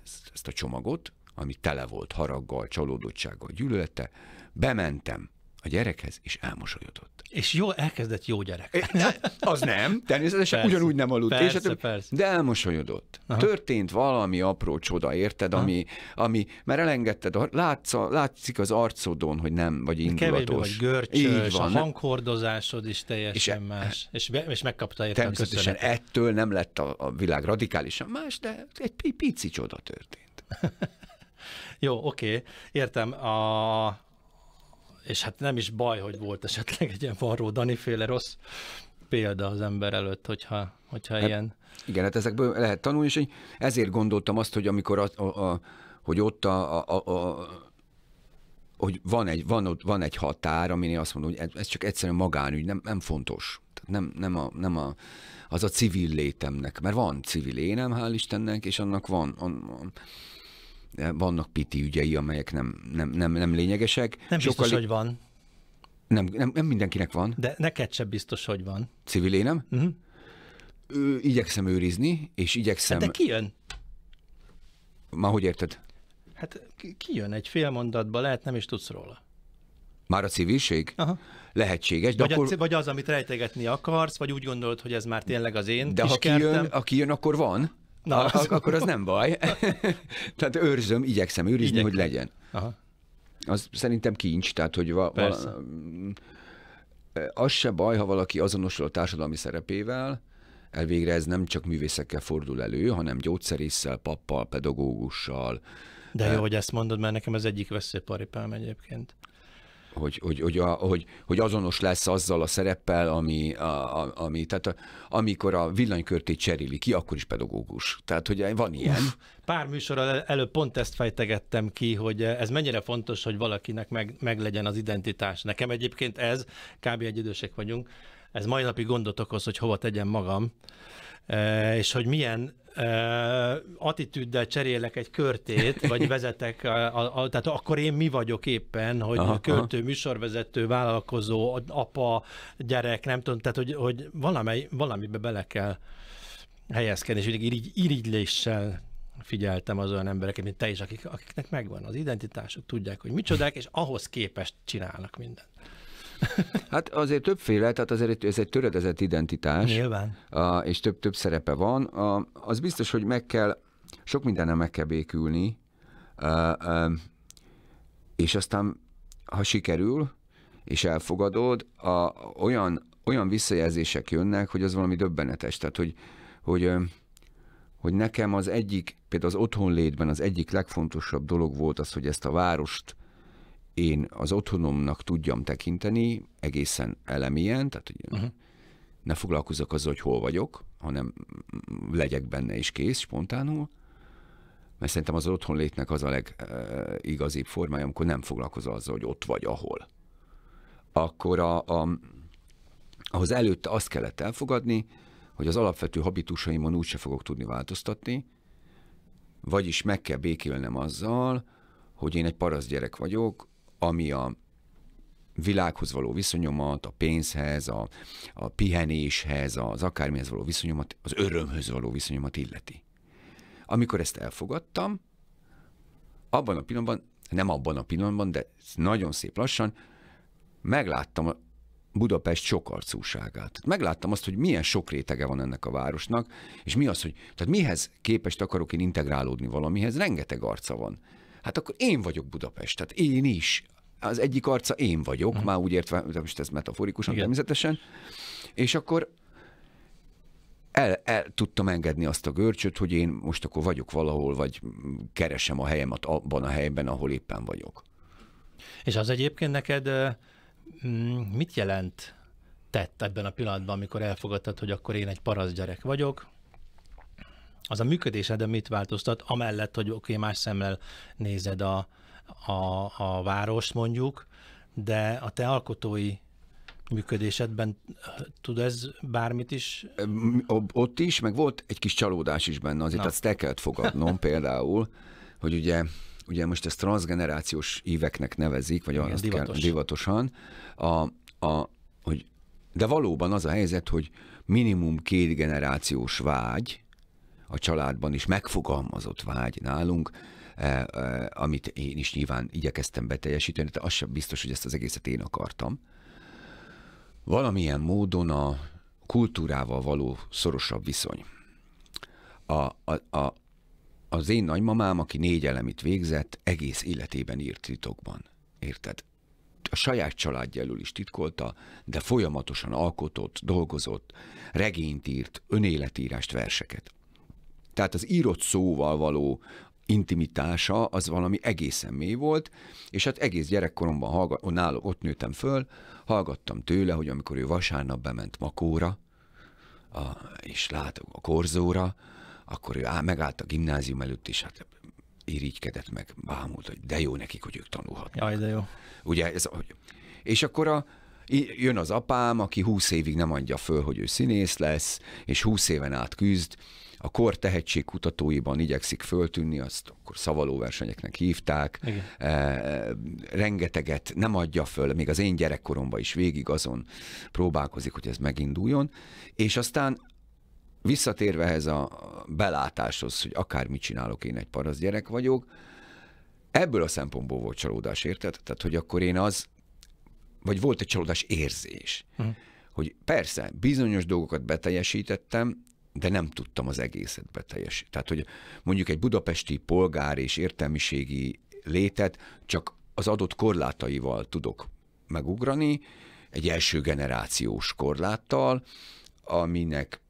ezt, ezt a csomagot, ami tele volt haraggal, csalódottsággal, gyűlölete, bementem, a gyerekhez, és elmosolyodott. És jó elkezdett jó gyerek. Az nem, természetesen persze, ugyanúgy nem aludt. Persze, és, persze. De elmosolyodott. Aha. Történt valami apró csoda, érted, ami, ami, mert elengedted, látsz látszik az arcodon, hogy nem vagy indulatos. Kevésbé vagy görcsös, Így van, a hanghordozásod is teljesen és e- más. E, és, be, és megkapta érte Természetesen ettől nem lett a, a világ radikálisan más, de egy pici csoda történt. *laughs* Jó, oké, okay. értem. A, és hát nem is baj, hogy volt esetleg egy ilyen Varró Dani féle rossz példa az ember előtt, hogyha, hogyha hát, ilyen... Igen, hát ezekből lehet tanulni, és ezért gondoltam azt, hogy amikor a, a, a hogy ott a, a, a hogy van egy, van, ott, van egy határ, én azt mondom, hogy ez csak egyszerűen magánügy, nem, nem fontos. Tehát nem, nem, a, nem a, az a civil létemnek, mert van civil énem, hál' Istennek, és annak van, on, on, vannak piti ügyei, amelyek nem, nem, nem, nem lényegesek. Nem biztos, Sokkal... hogy van. Nem, nem, nem mindenkinek van. De neked sem biztos, hogy van. Civilénem? Uh-huh. Mhm. Ö, igyekszem őrizni, és igyekszem... Hát de ki jön? Ma hogy érted? Hát ki jön egy fél mondatba, lehet nem is tudsz róla. Már a civilség? Aha. Lehetséges. De vagy, akkor... a, vagy az, amit rejtegetni akarsz, vagy úgy gondolod, hogy ez már tényleg az én De ha jön, ha kijön, akkor van. Na, az... akkor az nem baj. *laughs* tehát őrzöm, igyekszem őrizni, Igyek. hogy legyen. Aha. Az szerintem kincs, tehát hogy va, Persze. Mm, az se baj, ha valaki azonosul a társadalmi szerepével, elvégre ez nem csak művészekkel fordul elő, hanem gyógyszerésszel, pappal, pedagógussal. De jó, eh, hogy ezt mondod, mert nekem ez egyik veszélyparipám egyébként hogy, hogy, hogy, a, hogy, hogy azonos lesz azzal a szereppel, ami, a, a, ami tehát a, amikor a villanykörtét cseréli ki, akkor is pedagógus. Tehát, hogy van ilyen. Uf, pár műsorral előbb pont ezt fejtegettem ki, hogy ez mennyire fontos, hogy valakinek meg, meg legyen az identitás. Nekem egyébként ez, kb. egy idősek vagyunk, ez mai napig gondot okoz, hogy hova tegyem magam, eh, és hogy milyen attitűddel cserélek egy körtét, vagy vezetek, a, a, a, tehát akkor én mi vagyok éppen, hogy aha, költő, aha. műsorvezető, vállalkozó, apa, gyerek, nem tudom, tehát hogy, hogy valamely, valamibe bele kell helyezkedni, és irigy, irigyléssel figyeltem az olyan embereket, mint te is, akik, akiknek megvan az identitásuk, tudják, hogy micsodák, és ahhoz képest csinálnak mindent. Hát azért többféle, tehát azért ez egy töredezett identitás. Nyilván. A, és több, több szerepe van. A, az biztos, hogy meg kell, sok mindennel meg kell békülni, a, a, és aztán, ha sikerül, és elfogadod, a, olyan, olyan visszajelzések jönnek, hogy az valami döbbenetes. Tehát, hogy, hogy, hogy nekem az egyik, például az otthonlétben az egyik legfontosabb dolog volt az, hogy ezt a várost én az otthonomnak tudjam tekinteni, egészen elemilyen, tehát hogy uh-huh. ne foglalkozok azzal, hogy hol vagyok, hanem legyek benne és kész, spontánul, mert szerintem az otthon létnek az a legigazibb eh, formája, amikor nem foglalkozol azzal, hogy ott vagy, ahol. Akkor a, a, ahhoz előtte azt kellett elfogadni, hogy az alapvető habitusaimon úgyse fogok tudni változtatni, vagyis meg kell békélnem azzal, hogy én egy paraszt gyerek vagyok, ami a világhoz való viszonyomat, a pénzhez, a, a pihenéshez, az akármihez való viszonyomat, az örömhöz való viszonyomat illeti. Amikor ezt elfogadtam, abban a pillanatban, nem abban a pillanatban, de nagyon szép lassan, megláttam a Budapest sokarcúságát. Megláttam azt, hogy milyen sok rétege van ennek a városnak, és mi az, hogy tehát mihez képest akarok én integrálódni valamihez, rengeteg arca van hát akkor én vagyok Budapest, tehát én is. Az egyik arca én vagyok, uh-huh. már úgy értve, most ez metaforikusan Igen. természetesen, és akkor el, el tudtam engedni azt a görcsöt, hogy én most akkor vagyok valahol, vagy keresem a helyemet abban a helyben, ahol éppen vagyok. És az egyébként neked mm, mit jelent tett ebben a pillanatban, amikor elfogadtad, hogy akkor én egy parasz gyerek vagyok, az a működésed, mit változtat, amellett, hogy oké, okay, más szemmel nézed a, a, a várost mondjuk, de a te alkotói működésedben eh, tud ez bármit is? Ott is, meg volt egy kis csalódás is benne, azért Na. azt el kellett fogadnom *laughs* például, hogy ugye ugye most ezt transgenerációs éveknek nevezik, vagy Igen, azt divatos. kell, divatosan, a, a, hogy, de valóban az a helyzet, hogy minimum két generációs vágy, a családban is megfogalmazott vágy nálunk, eh, eh, amit én is nyilván igyekeztem beteljesíteni, de az sem biztos, hogy ezt az egészet én akartam. Valamilyen módon a kultúrával való szorosabb viszony. A, a, a, az én nagymamám, aki négy elemit végzett, egész életében írt titokban. Érted? a saját családja elől is titkolta, de folyamatosan alkotott, dolgozott, regényt írt, önéletírást, verseket. Tehát az írott szóval való intimitása az valami egészen mély volt, és hát egész gyerekkoromban hallgat, nála, ott nőttem föl, hallgattam tőle, hogy amikor ő vasárnap bement Makóra, a, és látok a korzóra, akkor ő megállt a gimnázium előtt, és hát irigykedett meg, bámult, hogy de jó nekik, hogy ők tanulhatnak. Jaj, de jó. Ugye ez, hogy... És akkor a, jön az apám, aki húsz évig nem adja föl, hogy ő színész lesz, és húsz éven át küzd, a kor kutatóiban igyekszik föltűnni, azt akkor szavalóversenyeknek hívták, Igen. E, rengeteget nem adja föl, még az én gyerekkoromban is végig azon próbálkozik, hogy ez meginduljon, és aztán visszatérve ehhez a belátáshoz, hogy mit csinálok, én egy parasz gyerek vagyok, ebből a szempontból volt csalódás, érted? Tehát, hogy akkor én az, vagy volt egy csalódás érzés, uh-huh. hogy persze, bizonyos dolgokat beteljesítettem, de nem tudtam az egészet beteljesíteni. Tehát, hogy mondjuk egy budapesti polgár és értelmiségi létet csak az adott korlátaival tudok megugrani, egy első generációs korláttal, aminek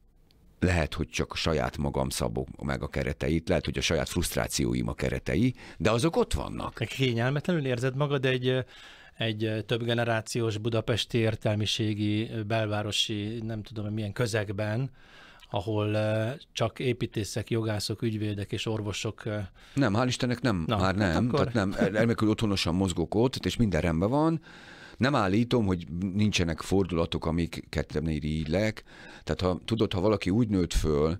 lehet, hogy csak a saját magam szabok meg a kereteit, lehet, hogy a saját frusztrációim a keretei, de azok ott vannak. Kényelmetlenül érzed magad egy, egy több generációs budapesti értelmiségi, belvárosi, nem tudom milyen közegben, ahol csak építészek, jogászok, ügyvédek és orvosok. Nem, hál' Istennek nem, Na, már hát nem. Akkor... Tehát nem, elmekül otthonosan mozgok ott, és minden rendben van. Nem állítom, hogy nincsenek fordulatok, amiket nem írlek. Tehát ha tudod, ha valaki úgy nőtt föl,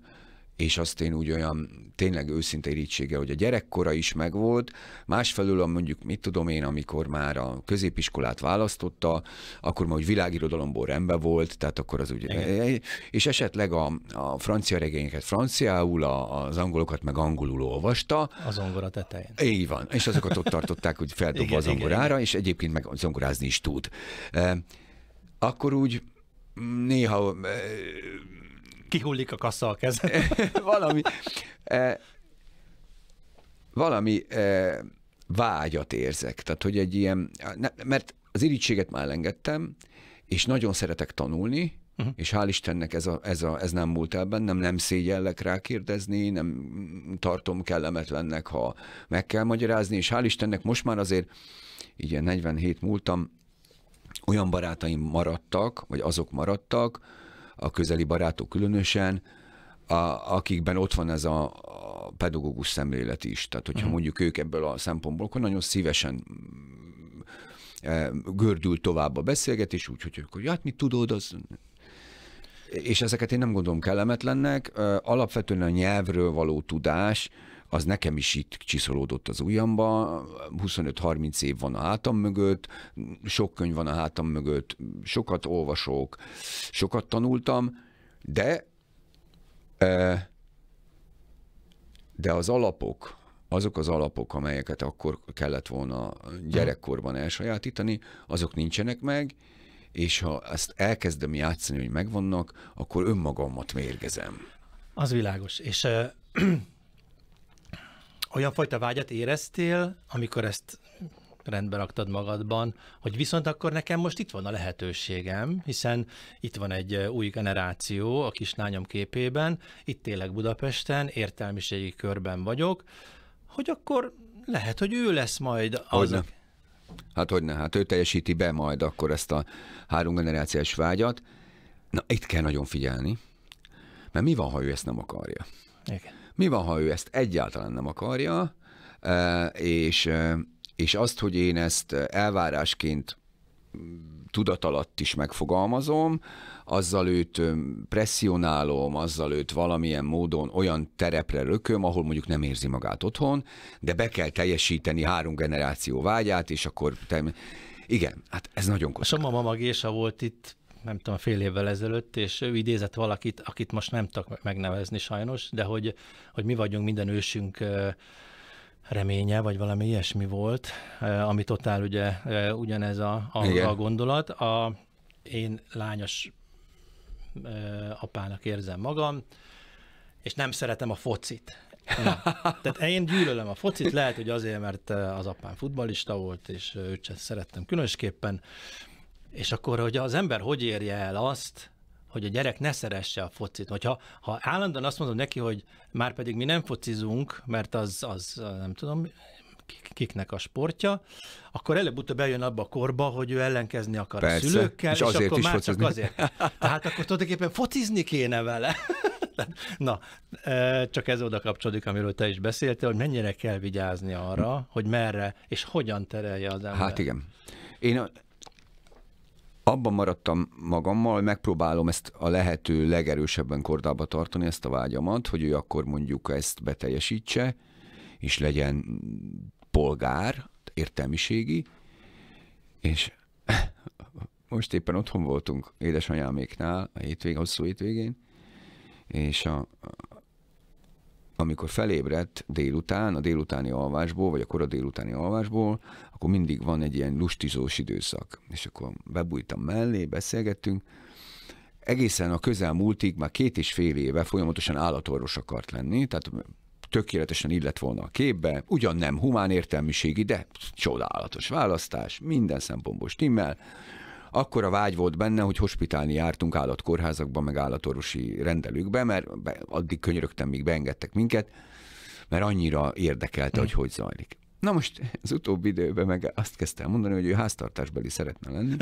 és azt én úgy olyan tényleg őszinte irítsége, hogy a gyerekkora is megvolt, másfelől a mondjuk, mit tudom én, amikor már a középiskolát választotta, akkor már úgy világirodalomból rendben volt, tehát akkor az úgy, Igen. Eh, és esetleg a, a francia regényeket franciául, a, az angolokat meg angolul olvasta. Az angora tetején. Így van, és azokat ott tartották, hogy feldobva az angolára igen. és egyébként meg zongorázni is tud. Eh, akkor úgy mm, néha eh, kihullik a kassa a kezed. *laughs* valami, e, valami e, vágyat érzek. Tehát, hogy egy ilyen, ne, mert az irítséget már elengedtem, és nagyon szeretek tanulni, Uh-huh. És hál' Istennek ez, a, ez, a, ez nem múlt el bennem, nem szégyellek rákérdezni, nem tartom kellemetlennek, ha meg kell magyarázni, és hál' Istennek most már azért, így 47 múltam, olyan barátaim maradtak, vagy azok maradtak, a közeli barátok különösen, a, akikben ott van ez a, a pedagógus szemlélet is. Tehát, hogyha uh-huh. mondjuk ők ebből a szempontból, akkor nagyon szívesen mm, e, gördül tovább a beszélgetés, úgyhogy ők ja, hát mit tudod, az... És ezeket én nem gondolom kellemetlennek. Alapvetően a nyelvről való tudás, az nekem is itt csiszolódott az ujjamba, 25-30 év van a hátam mögött, sok könyv van a hátam mögött, sokat olvasok, sokat tanultam, de de az alapok, azok az alapok, amelyeket akkor kellett volna gyerekkorban elsajátítani, azok nincsenek meg, és ha ezt elkezdem játszani, hogy megvannak, akkor önmagamat mérgezem. Az világos, és olyan fajta vágyat éreztél, amikor ezt rendbe raktad magadban, hogy viszont akkor nekem most itt van a lehetőségem, hiszen itt van egy új generáció a kislányom képében, itt élek Budapesten, értelmiségi körben vagyok, hogy akkor lehet, hogy ő lesz majd az. Hát hogy ne, hát ő teljesíti be majd akkor ezt a három generációs vágyat. Na, itt kell nagyon figyelni, mert mi van, ha ő ezt nem akarja? Igen. Mi van, ha ő ezt egyáltalán nem akarja, e, és, e, és azt, hogy én ezt elvárásként mm, alatt is megfogalmazom, azzal őt presszionálom, azzal őt valamilyen módon olyan terepre rököm, ahol mondjuk nem érzi magát otthon, de be kell teljesíteni három generáció vágyát, és akkor... Te... Igen, hát ez nagyon kockás. A mama Gésa volt itt nem tudom, fél évvel ezelőtt, és ő idézett valakit, akit most nem tudok megnevezni sajnos, de hogy, hogy mi vagyunk minden ősünk reménye, vagy valami ilyesmi volt, amit ott áll ugye ugyanez a, a, a gondolat. A, én lányos apának érzem magam, és nem szeretem a focit. Na. Tehát én gyűlölöm a focit, lehet, hogy azért, mert az apám futbalista volt, és őt sem szerettem különösképpen, és akkor, hogy az ember hogy érje el azt, hogy a gyerek ne szeresse a focit. Hogyha ha állandóan azt mondom neki, hogy már pedig mi nem focizunk, mert az, az nem tudom, kiknek a sportja, akkor előbb-utóbb eljön abba a korba, hogy ő ellenkezni akar Persze. a szülőkkel, és, és azért akkor is már focizni. csak azért. Tehát akkor tulajdonképpen focizni kéne vele. *laughs* Na, csak ez oda kapcsolódik, amiről te is beszéltél, hogy mennyire kell vigyázni arra, hogy merre és hogyan terelje az ember. Hát igen. Én abban maradtam magammal, megpróbálom ezt a lehető legerősebben kordába tartani, ezt a vágyamat, hogy ő akkor mondjuk ezt beteljesítse, és legyen polgár, értelmiségi, és *laughs* most éppen otthon voltunk édesanyáméknál a hétvég, hosszú hétvégén, és a, amikor felébredt délután, a délutáni alvásból, vagy a kora délutáni alvásból, akkor mindig van egy ilyen lustizós időszak. És akkor bebújtam mellé, beszélgettünk, egészen a közelmúltig már két és fél éve folyamatosan állatorvos akart lenni, tehát tökéletesen illett volna a képbe, ugyan nem humán értelmiségi, de csodálatos választás, minden szempontból stimmel, akkor a vágy volt benne, hogy hospitálni jártunk állatkórházakban, meg állatorvosi rendelőkbe, mert addig könyörögtem, míg beengedtek minket, mert annyira érdekelte, hogy hogy zajlik. Na most az utóbbi időben meg azt kezdtem mondani, hogy ő háztartásbeli szeretne lenni,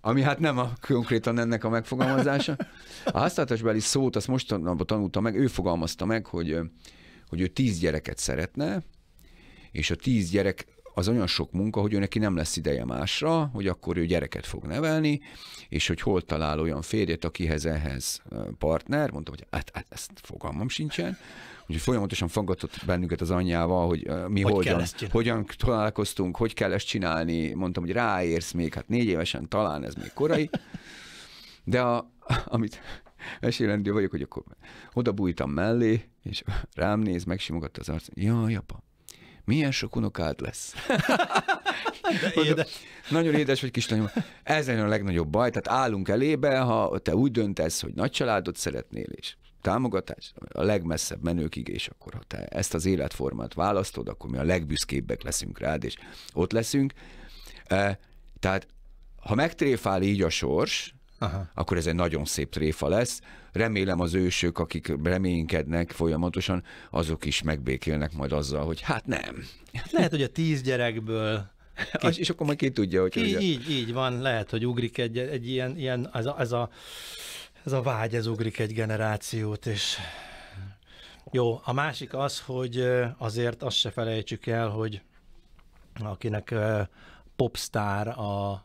ami hát nem a, konkrétan ennek a megfogalmazása. A háztartásbeli szót azt mostanában tanulta meg, ő fogalmazta meg, hogy, hogy ő tíz gyereket szeretne, és a tíz gyerek az olyan sok munka, hogy ő neki nem lesz ideje másra, hogy akkor ő gyereket fog nevelni, és hogy hol talál olyan férjet, akihez ehhez partner, mondtam, hogy hát, hát ezt fogalmam sincsen, Úgyhogy folyamatosan fogadott bennünket az anyjával, hogy mi hogy hogyan, hogyan találkoztunk, hogy kell ezt csinálni. Mondtam, hogy ráérsz még, hát négy évesen talán ez még korai. De a, amit esélendő vagyok, hogy akkor oda bújtam mellé, és rám néz, megsimogatta az arcát. Jaj, apa, milyen sok unokád lesz. édes. Nagyon édes vagy kislányom. Ez lenne a legnagyobb baj, tehát állunk elébe, ha te úgy döntesz, hogy nagy családot szeretnél, és támogatás a legmesszebb menőkig, és akkor ha te ezt az életformát választod, akkor mi a legbüszkébbek leszünk rád, és ott leszünk. Eh, tehát ha megtréfál így a sors, Aha. akkor ez egy nagyon szép tréfa lesz. Remélem az ősök, akik reménykednek folyamatosan, azok is megbékélnek majd azzal, hogy hát nem. Hát lehet, hogy a tíz gyerekből ki... és *laughs* akkor majd ki tudja, hogy... Így, Így, így van, lehet, hogy ugrik egy, egy ilyen, ilyen ez, a, ez, a, ez a vágy, ez ugrik egy generációt, és jó, a másik az, hogy azért azt se felejtsük el, hogy akinek popstar a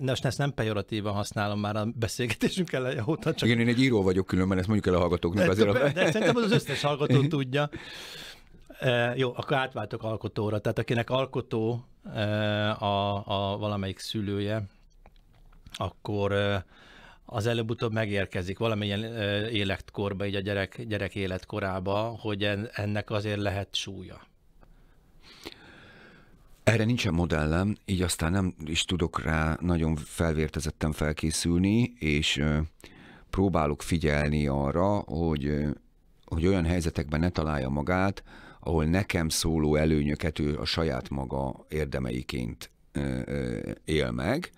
most ezt nem pejoratívan használom már a beszélgetésünk eleje óta. Csak... Igen, én egy író vagyok különben, ezt mondjuk el a hallgatóknak. De, azért de, de szerintem az összes hallgató *laughs* tudja. E, jó, akkor átváltok alkotóra. Tehát akinek alkotó e, a, a valamelyik szülője, akkor e, az előbb-utóbb megérkezik valamilyen életkorba, így a gyerek, gyerek életkorába, hogy en, ennek azért lehet súlya. Erre nincsen modellem, így aztán nem is tudok rá nagyon felvértezetten felkészülni, és próbálok figyelni arra, hogy, hogy olyan helyzetekben ne találja magát, ahol nekem szóló előnyöket ő a saját maga érdemeiként él meg,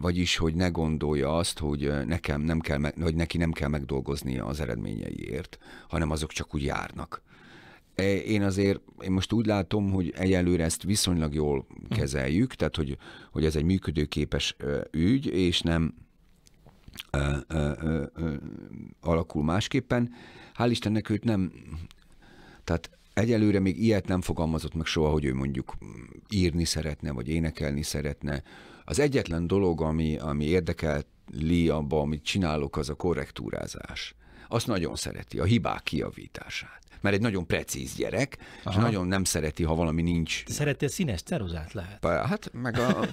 vagyis, hogy ne gondolja azt, hogy, nekem nem kell, hogy neki nem kell megdolgoznia az eredményeiért, hanem azok csak úgy járnak. E, én azért, én most úgy látom, hogy egyelőre ezt viszonylag jól kezeljük, tehát hogy, hogy ez egy működőképes ügy, és nem ö, ö, ö, ö, alakul másképpen. Hál' Istennek őt nem, tehát egyelőre még ilyet nem fogalmazott meg soha, hogy ő mondjuk írni szeretne, vagy énekelni szeretne. Az egyetlen dolog, ami, ami érdekeli abban, amit csinálok, az a korrektúrázás. Azt nagyon szereti, a hibák kiavítását mert egy nagyon precíz gyerek, Aha. és nagyon nem szereti, ha valami nincs. Szereti a színes ceruzát lehet. Hát, meg a... *laughs*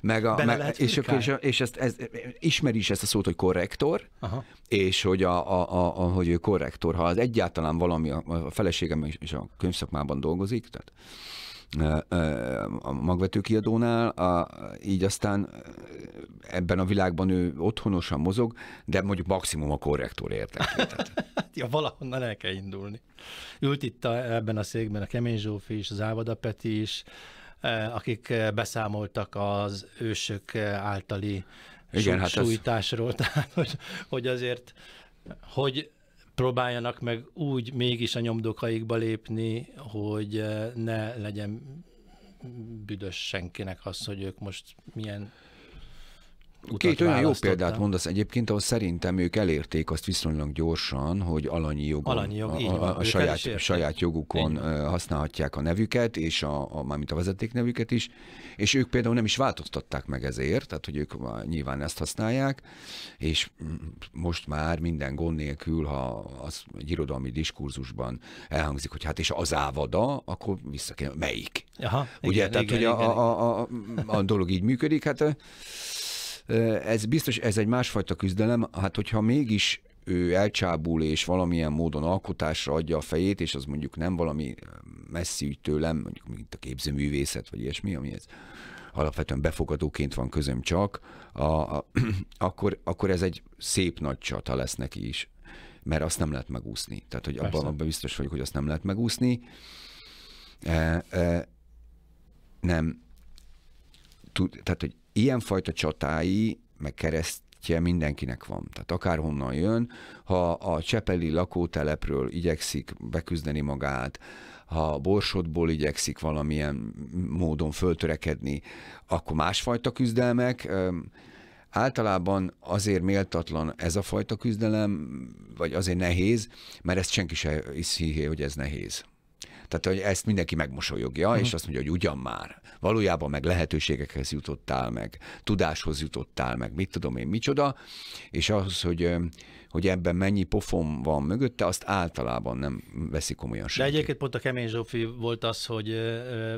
Meg a meg, és, és, és ezt, ez, ismeri is ezt a szót, hogy korrektor, Aha. és hogy, a, a, a, a, hogy ő korrektor. Ha az egyáltalán valami, a feleségem is a könyvszakmában dolgozik, tehát a magvetőkiadónál, a, így aztán ebben a világban ő otthonosan mozog, de mondjuk maximum a korrektor érdekli. *laughs* Hát, ja, valahonnan el kell indulni. Ült itt a, ebben a székben a Kemény Zsófi is, az Ávada Peti is, akik beszámoltak az ősök általi Igen, hát sújtásról, *laughs* tehát hogy, hogy azért hogy próbáljanak meg úgy mégis a nyomdokaikba lépni, hogy eh, ne legyen büdös senkinek az, hogy ők most milyen Két olyan jó példát mondasz egyébként, ahol szerintem ők elérték azt viszonylag gyorsan, hogy alanyi jogon, alanyi jog, a, a, a, a saját, saját jogukon használhatják a nevüket, és a, a, mármint a vezetéknevüket is, és ők például nem is változtatták meg ezért, tehát hogy ők nyilván ezt használják, és mm, most már minden gond nélkül, ha az egy irodalmi diskurzusban elhangzik, hogy hát és az ávada, akkor vissza kell, melyik? Aha, Ugye, igen, tehát igen, hogy igen, a, a, a, a dolog így működik, hát ez biztos, ez egy másfajta küzdelem, hát hogyha mégis ő elcsábul és valamilyen módon alkotásra adja a fejét, és az mondjuk nem valami messzi ügy tőlem, mondjuk mint a képzőművészet, vagy ilyesmi, ami ez alapvetően befogadóként van közöm csak, a, a, *clears throat* akkor, akkor ez egy szép nagy csata lesz neki is, mert azt nem lehet megúszni. Tehát, hogy abban, abban biztos vagyok, hogy azt nem lehet megúszni. E, e, nem. Tud, tehát, hogy ilyenfajta csatái, meg kereszt mindenkinek van. Tehát akárhonnan jön, ha a Csepeli lakótelepről igyekszik beküzdeni magát, ha borsodból igyekszik valamilyen módon föltörekedni, akkor másfajta küzdelmek. Általában azért méltatlan ez a fajta küzdelem, vagy azért nehéz, mert ezt senki sem hiszi, hogy ez nehéz. Tehát, hogy ezt mindenki megmosolyogja, mm. és azt mondja, hogy ugyan már. Valójában meg lehetőségekhez jutottál, meg tudáshoz jutottál, meg mit tudom én, micsoda, és ahhoz, hogy hogy ebben mennyi pofon van mögötte, azt általában nem veszik komolyan senki. De egyébként pont a Kemény Zsófi volt az, hogy,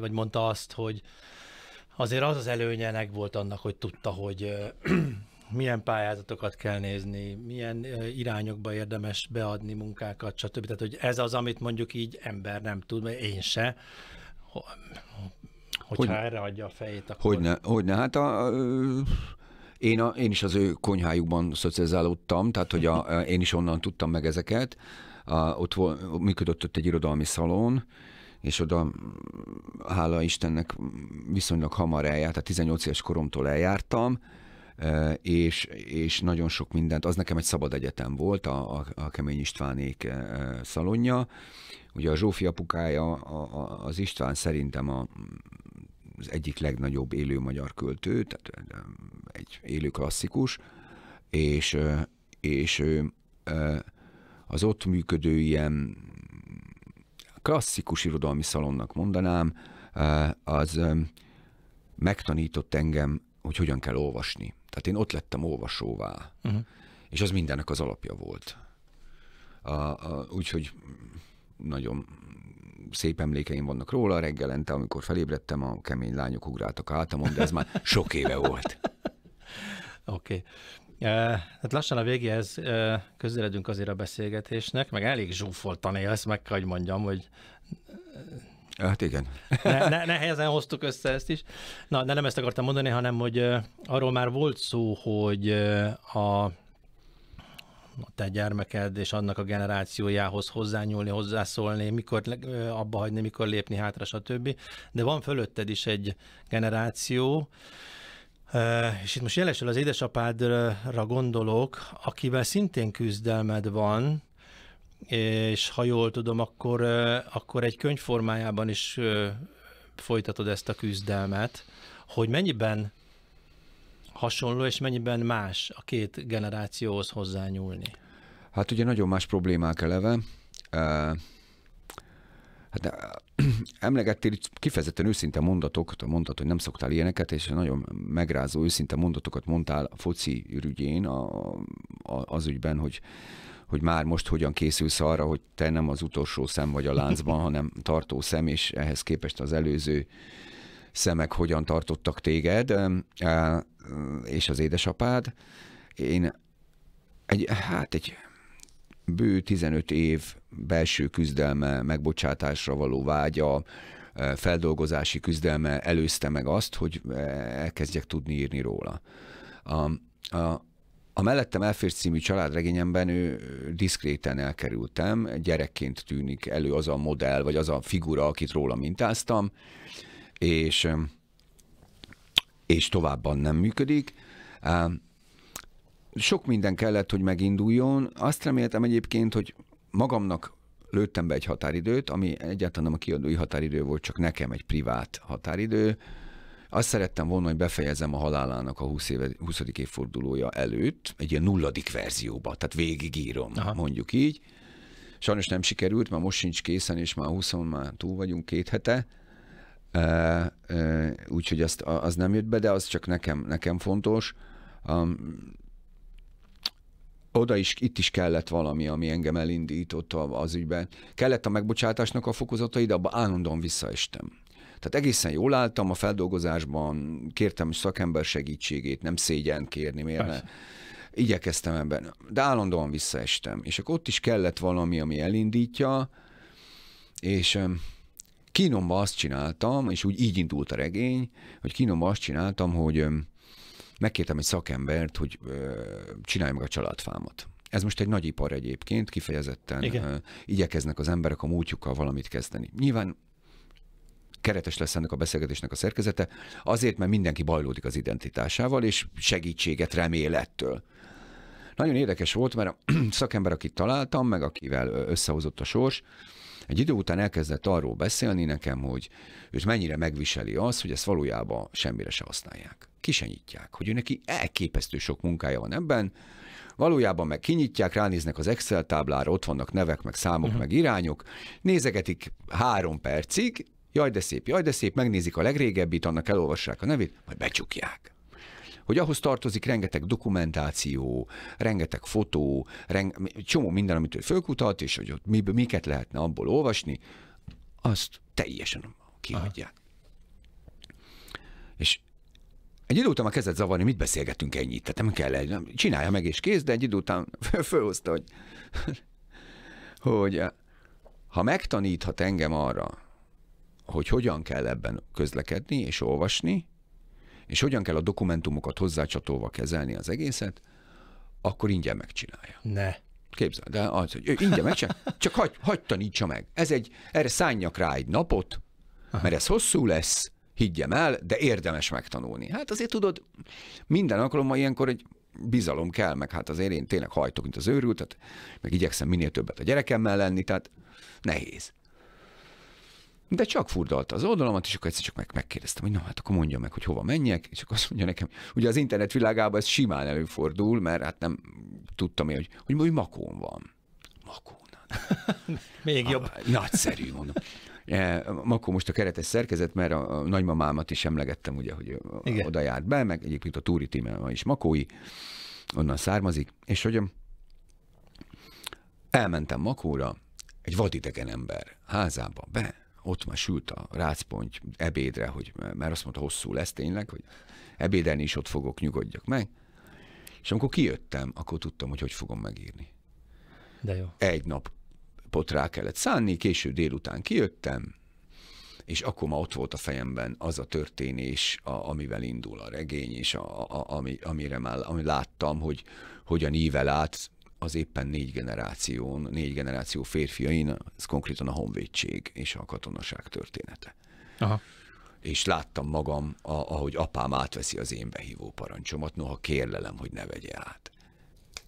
vagy mondta azt, hogy azért az az előnye volt annak, hogy tudta, hogy milyen pályázatokat kell nézni, milyen irányokba érdemes beadni munkákat, stb. Tehát, hogy ez az, amit mondjuk így ember nem tud, mert én se, hogyha hogy, erre adja a fejét, akkor... Hogyne, hogyne. Hát a, én, a, én is az ő konyhájukban szocializálódtam, tehát hogy *laughs* a, én is onnan tudtam meg ezeket. A, ott vol, működött ott egy irodalmi szalon, és oda, hála Istennek, viszonylag hamar eljárt, tehát 18 éves koromtól eljártam, és, és nagyon sok mindent, az nekem egy szabad egyetem volt, a, a, a Kemény Istvánék szalonja. Ugye a Zsófi apukája, a, a, az István szerintem a, az egyik legnagyobb élő magyar költő, tehát egy élő klasszikus, és, és ő az ott működő ilyen klasszikus irodalmi szalonnak mondanám, az megtanított engem hogy hogyan kell olvasni. Tehát én ott lettem olvasóvá, uh-huh. és az mindennek az alapja volt. A, a, úgyhogy nagyon szép emlékeim vannak róla, reggelente, amikor felébredtem, a kemény lányok ugráltak hátamon, de ez már *laughs* sok éve volt. Oké. Okay. Eh, e, hát lassan a végéhez eh, közeledünk azért a beszélgetésnek, meg elég zsúfoltan élsz, meg kell, hogy mondjam, hogy Hát igen. Ne, ne, nehezen hoztuk össze ezt is. Na, de nem ezt akartam mondani, hanem hogy arról már volt szó, hogy a, a te gyermeked és annak a generációjához hozzányúlni, hozzászólni, mikor abba hagyni, mikor lépni hátra, stb. De van fölötted is egy generáció, és itt most jelesül az édesapádra gondolok, akivel szintén küzdelmed van, és ha jól tudom, akkor, akkor egy könyvformájában formájában is folytatod ezt a küzdelmet, hogy mennyiben hasonló, és mennyiben más a két generációhoz hozzányúlni? Hát ugye nagyon más problémák eleve. Hát *clears throat* emlegettél kifejezetten őszinte mondatokat, mondtad, hogy nem szoktál ilyeneket, és nagyon megrázó őszinte mondatokat mondtál a foci ürügyén a, a, az ügyben, hogy hogy már most hogyan készülsz arra, hogy te nem az utolsó szem vagy a láncban, *laughs* hanem tartó szem, és ehhez képest az előző szemek hogyan tartottak téged, és az édesapád. Én egy, hát egy bő 15 év belső küzdelme, megbocsátásra való vágya, e, feldolgozási küzdelme előzte meg azt, hogy e, elkezdjek tudni írni róla. A, a, a Mellettem Elfér című családregényemben ő diszkréten elkerültem, gyerekként tűnik elő az a modell, vagy az a figura, akit róla mintáztam, és, és továbban nem működik. Sok minden kellett, hogy meginduljon. Azt reméltem egyébként, hogy magamnak lőttem be egy határidőt, ami egyáltalán nem a kiadói határidő volt, csak nekem egy privát határidő, azt szerettem volna, hogy befejezem a halálának a 20, éve, 20. évfordulója előtt, egy ilyen nulladik verzióba, tehát végigírom, Aha. mondjuk így. Sajnos nem sikerült, mert most sincs készen, és már 20 már túl vagyunk két hete, E, e, úgyhogy azt, az nem jött be, de az csak nekem, nekem fontos. Um, oda is, itt is kellett valami, ami engem elindított az ügyben. Kellett a megbocsátásnak a fokozatai, de abban állandóan visszaestem. Tehát egészen jól álltam a feldolgozásban, kértem szakember segítségét, nem szégyen kérni, miért ne? Igyekeztem ebben, de állandóan visszaestem. És akkor ott is kellett valami, ami elindítja, és kínomba azt csináltam, és úgy így indult a regény, hogy kínomba azt csináltam, hogy megkértem egy szakembert, hogy csinálj meg a családfámat. Ez most egy nagy ipar egyébként, kifejezetten Igen. igyekeznek az emberek a múltjukkal valamit kezdeni. Nyilván keretes lesz ennek a beszélgetésnek a szerkezete, azért, mert mindenki bajlódik az identitásával, és segítséget remél ettől. Nagyon érdekes volt, mert a *clears throat* szakember, akit találtam, meg akivel összehozott a sors, egy idő után elkezdett arról beszélni nekem, hogy őt mennyire megviseli az, hogy ezt valójában semmire se használják. Kisenyítják, hogy ő neki elképesztő sok munkája van ebben, valójában meg kinyitják, ránéznek az Excel táblára, ott vannak nevek, meg számok, uh-huh. meg irányok, nézegetik három percig, jaj de szép, jaj de szép, megnézik a legrégebbit, annak elolvassák a nevét, majd becsukják hogy ahhoz tartozik rengeteg dokumentáció, rengeteg fotó, reng- csomó minden, amit ő fölkutat, és hogy ott mi, miket lehetne abból olvasni, azt teljesen kihagyják. Aha. És egy idő után a kezed zavarni, mit beszélgetünk ennyit, tehát nem kell, nem, csinálja meg és kész, de egy idő után *laughs* fölhozta, hogy, hogy ha megtaníthat engem arra, hogy hogyan kell ebben közlekedni és olvasni, és hogyan kell a dokumentumokat hozzácsatolva kezelni az egészet, akkor ingyen megcsinálja. Ne. Képzeld De az, hogy ingyen megcsinálja, csak hagy, hagy tanítsa meg. Ez egy, erre szánjak rá egy napot, Aha. mert ez hosszú lesz, higgyem el, de érdemes megtanulni. Hát azért tudod, minden alkalommal ilyenkor egy bizalom kell, meg hát azért én tényleg hajtok, mint az őrült, tehát meg igyekszem minél többet a gyerekemmel lenni, tehát nehéz. De csak furdalta az oldalamat, és akkor egyszer csak meg, megkérdeztem, hogy na hát akkor mondja meg, hogy hova menjek, és akkor azt mondja nekem, ugye az internet világában ez simán előfordul, mert hát nem tudtam én, hogy, hogy, hogy makón van. Makón. *laughs* Még ah, jobb. Nagyszerű, mondom. E, Makó most a keretes szerkezet, mert a, a nagymamámat is emlegettem, ugye, hogy Igen. oda járt be, meg egyébként a Túri Tímea is Makói, onnan származik, és hogy um, elmentem Makóra, egy vadidegen ember házába be, ott már sült a rácpont ebédre, hogy, mert azt mondta, hosszú lesz tényleg, hogy ebédelni is ott fogok, nyugodjak meg. És amikor kijöttem, akkor tudtam, hogy hogy fogom megírni. De jó. Egy nap pot rá kellett szánni, késő délután kijöttem, és akkor ma ott volt a fejemben az a történés, a, amivel indul a regény, és a, a, ami, amire már ami láttam, hogy hogyan ível át az éppen négy generáción, négy generáció férfiain, ez konkrétan a honvédség és a katonaság története. Aha. És láttam magam, ahogy apám átveszi az én behívó parancsomat, noha kérlelem, hogy ne vegye át.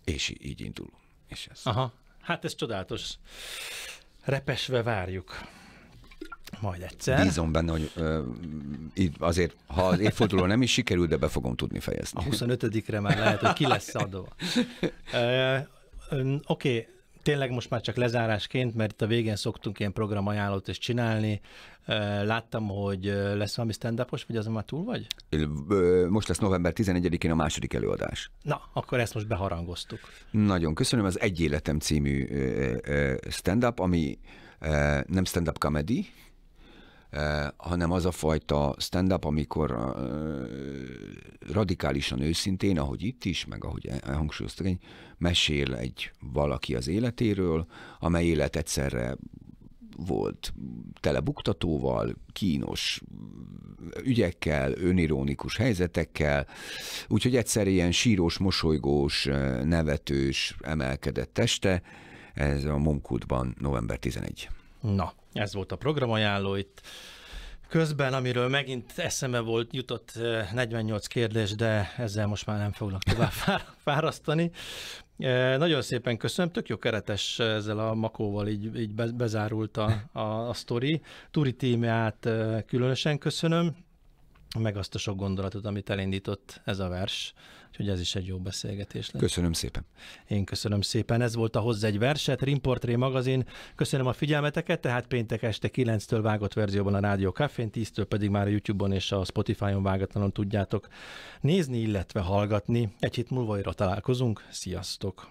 És így, indul. És ez. Aha, hát ez csodálatos. Repesve várjuk. Majd egyszer. Bízom benne, hogy ö, azért, ha az évforduló nem is sikerül, de be fogom tudni fejezni. A 25-re már lehet, hogy ki lesz adva. *laughs* Oké, okay. tényleg most már csak lezárásként, mert itt a végén szoktunk ilyen programajánlót is csinálni. Láttam, hogy lesz valami stand up vagy azon már túl vagy? Most lesz november 11-én a második előadás. Na, akkor ezt most beharangoztuk. Nagyon köszönöm, az Egy Életem című stand-up, ami nem stand-up comedy, Eh, hanem az a fajta stand-up, amikor eh, radikálisan őszintén, ahogy itt is, meg ahogy e-, hangsúlyoztak, mesél egy valaki az életéről, amely élet egyszerre volt tele buktatóval, kínos ügyekkel, önirónikus helyzetekkel, úgyhogy egyszer ilyen sírós, mosolygós, eh, nevetős, emelkedett teste, ez a Momkultban november 11. Na, ez volt a programajánló itt. Közben, amiről megint eszembe volt, jutott 48 eh, kérdés, de ezzel most már nem foglak tovább *laughs* fárasztani. Eh, nagyon szépen köszönöm, tök jó keretes eh, ezzel a makóval így, így bezárult a, a, a sztori. Turi tímját különösen köszönöm, meg azt a sok gondolatot, amit elindított ez a vers. Úgyhogy ez is egy jó beszélgetés lett. Köszönöm szépen. Én köszönöm szépen. Ez volt a Hozzá egy verset, Rimportré magazin. Köszönöm a figyelmeteket, tehát péntek este 9-től vágott verzióban a Rádió Cafén, 10-től pedig már a YouTube-on és a Spotify-on vágatlanon tudjátok nézni, illetve hallgatni. Egy hét múlva újra találkozunk. Sziasztok!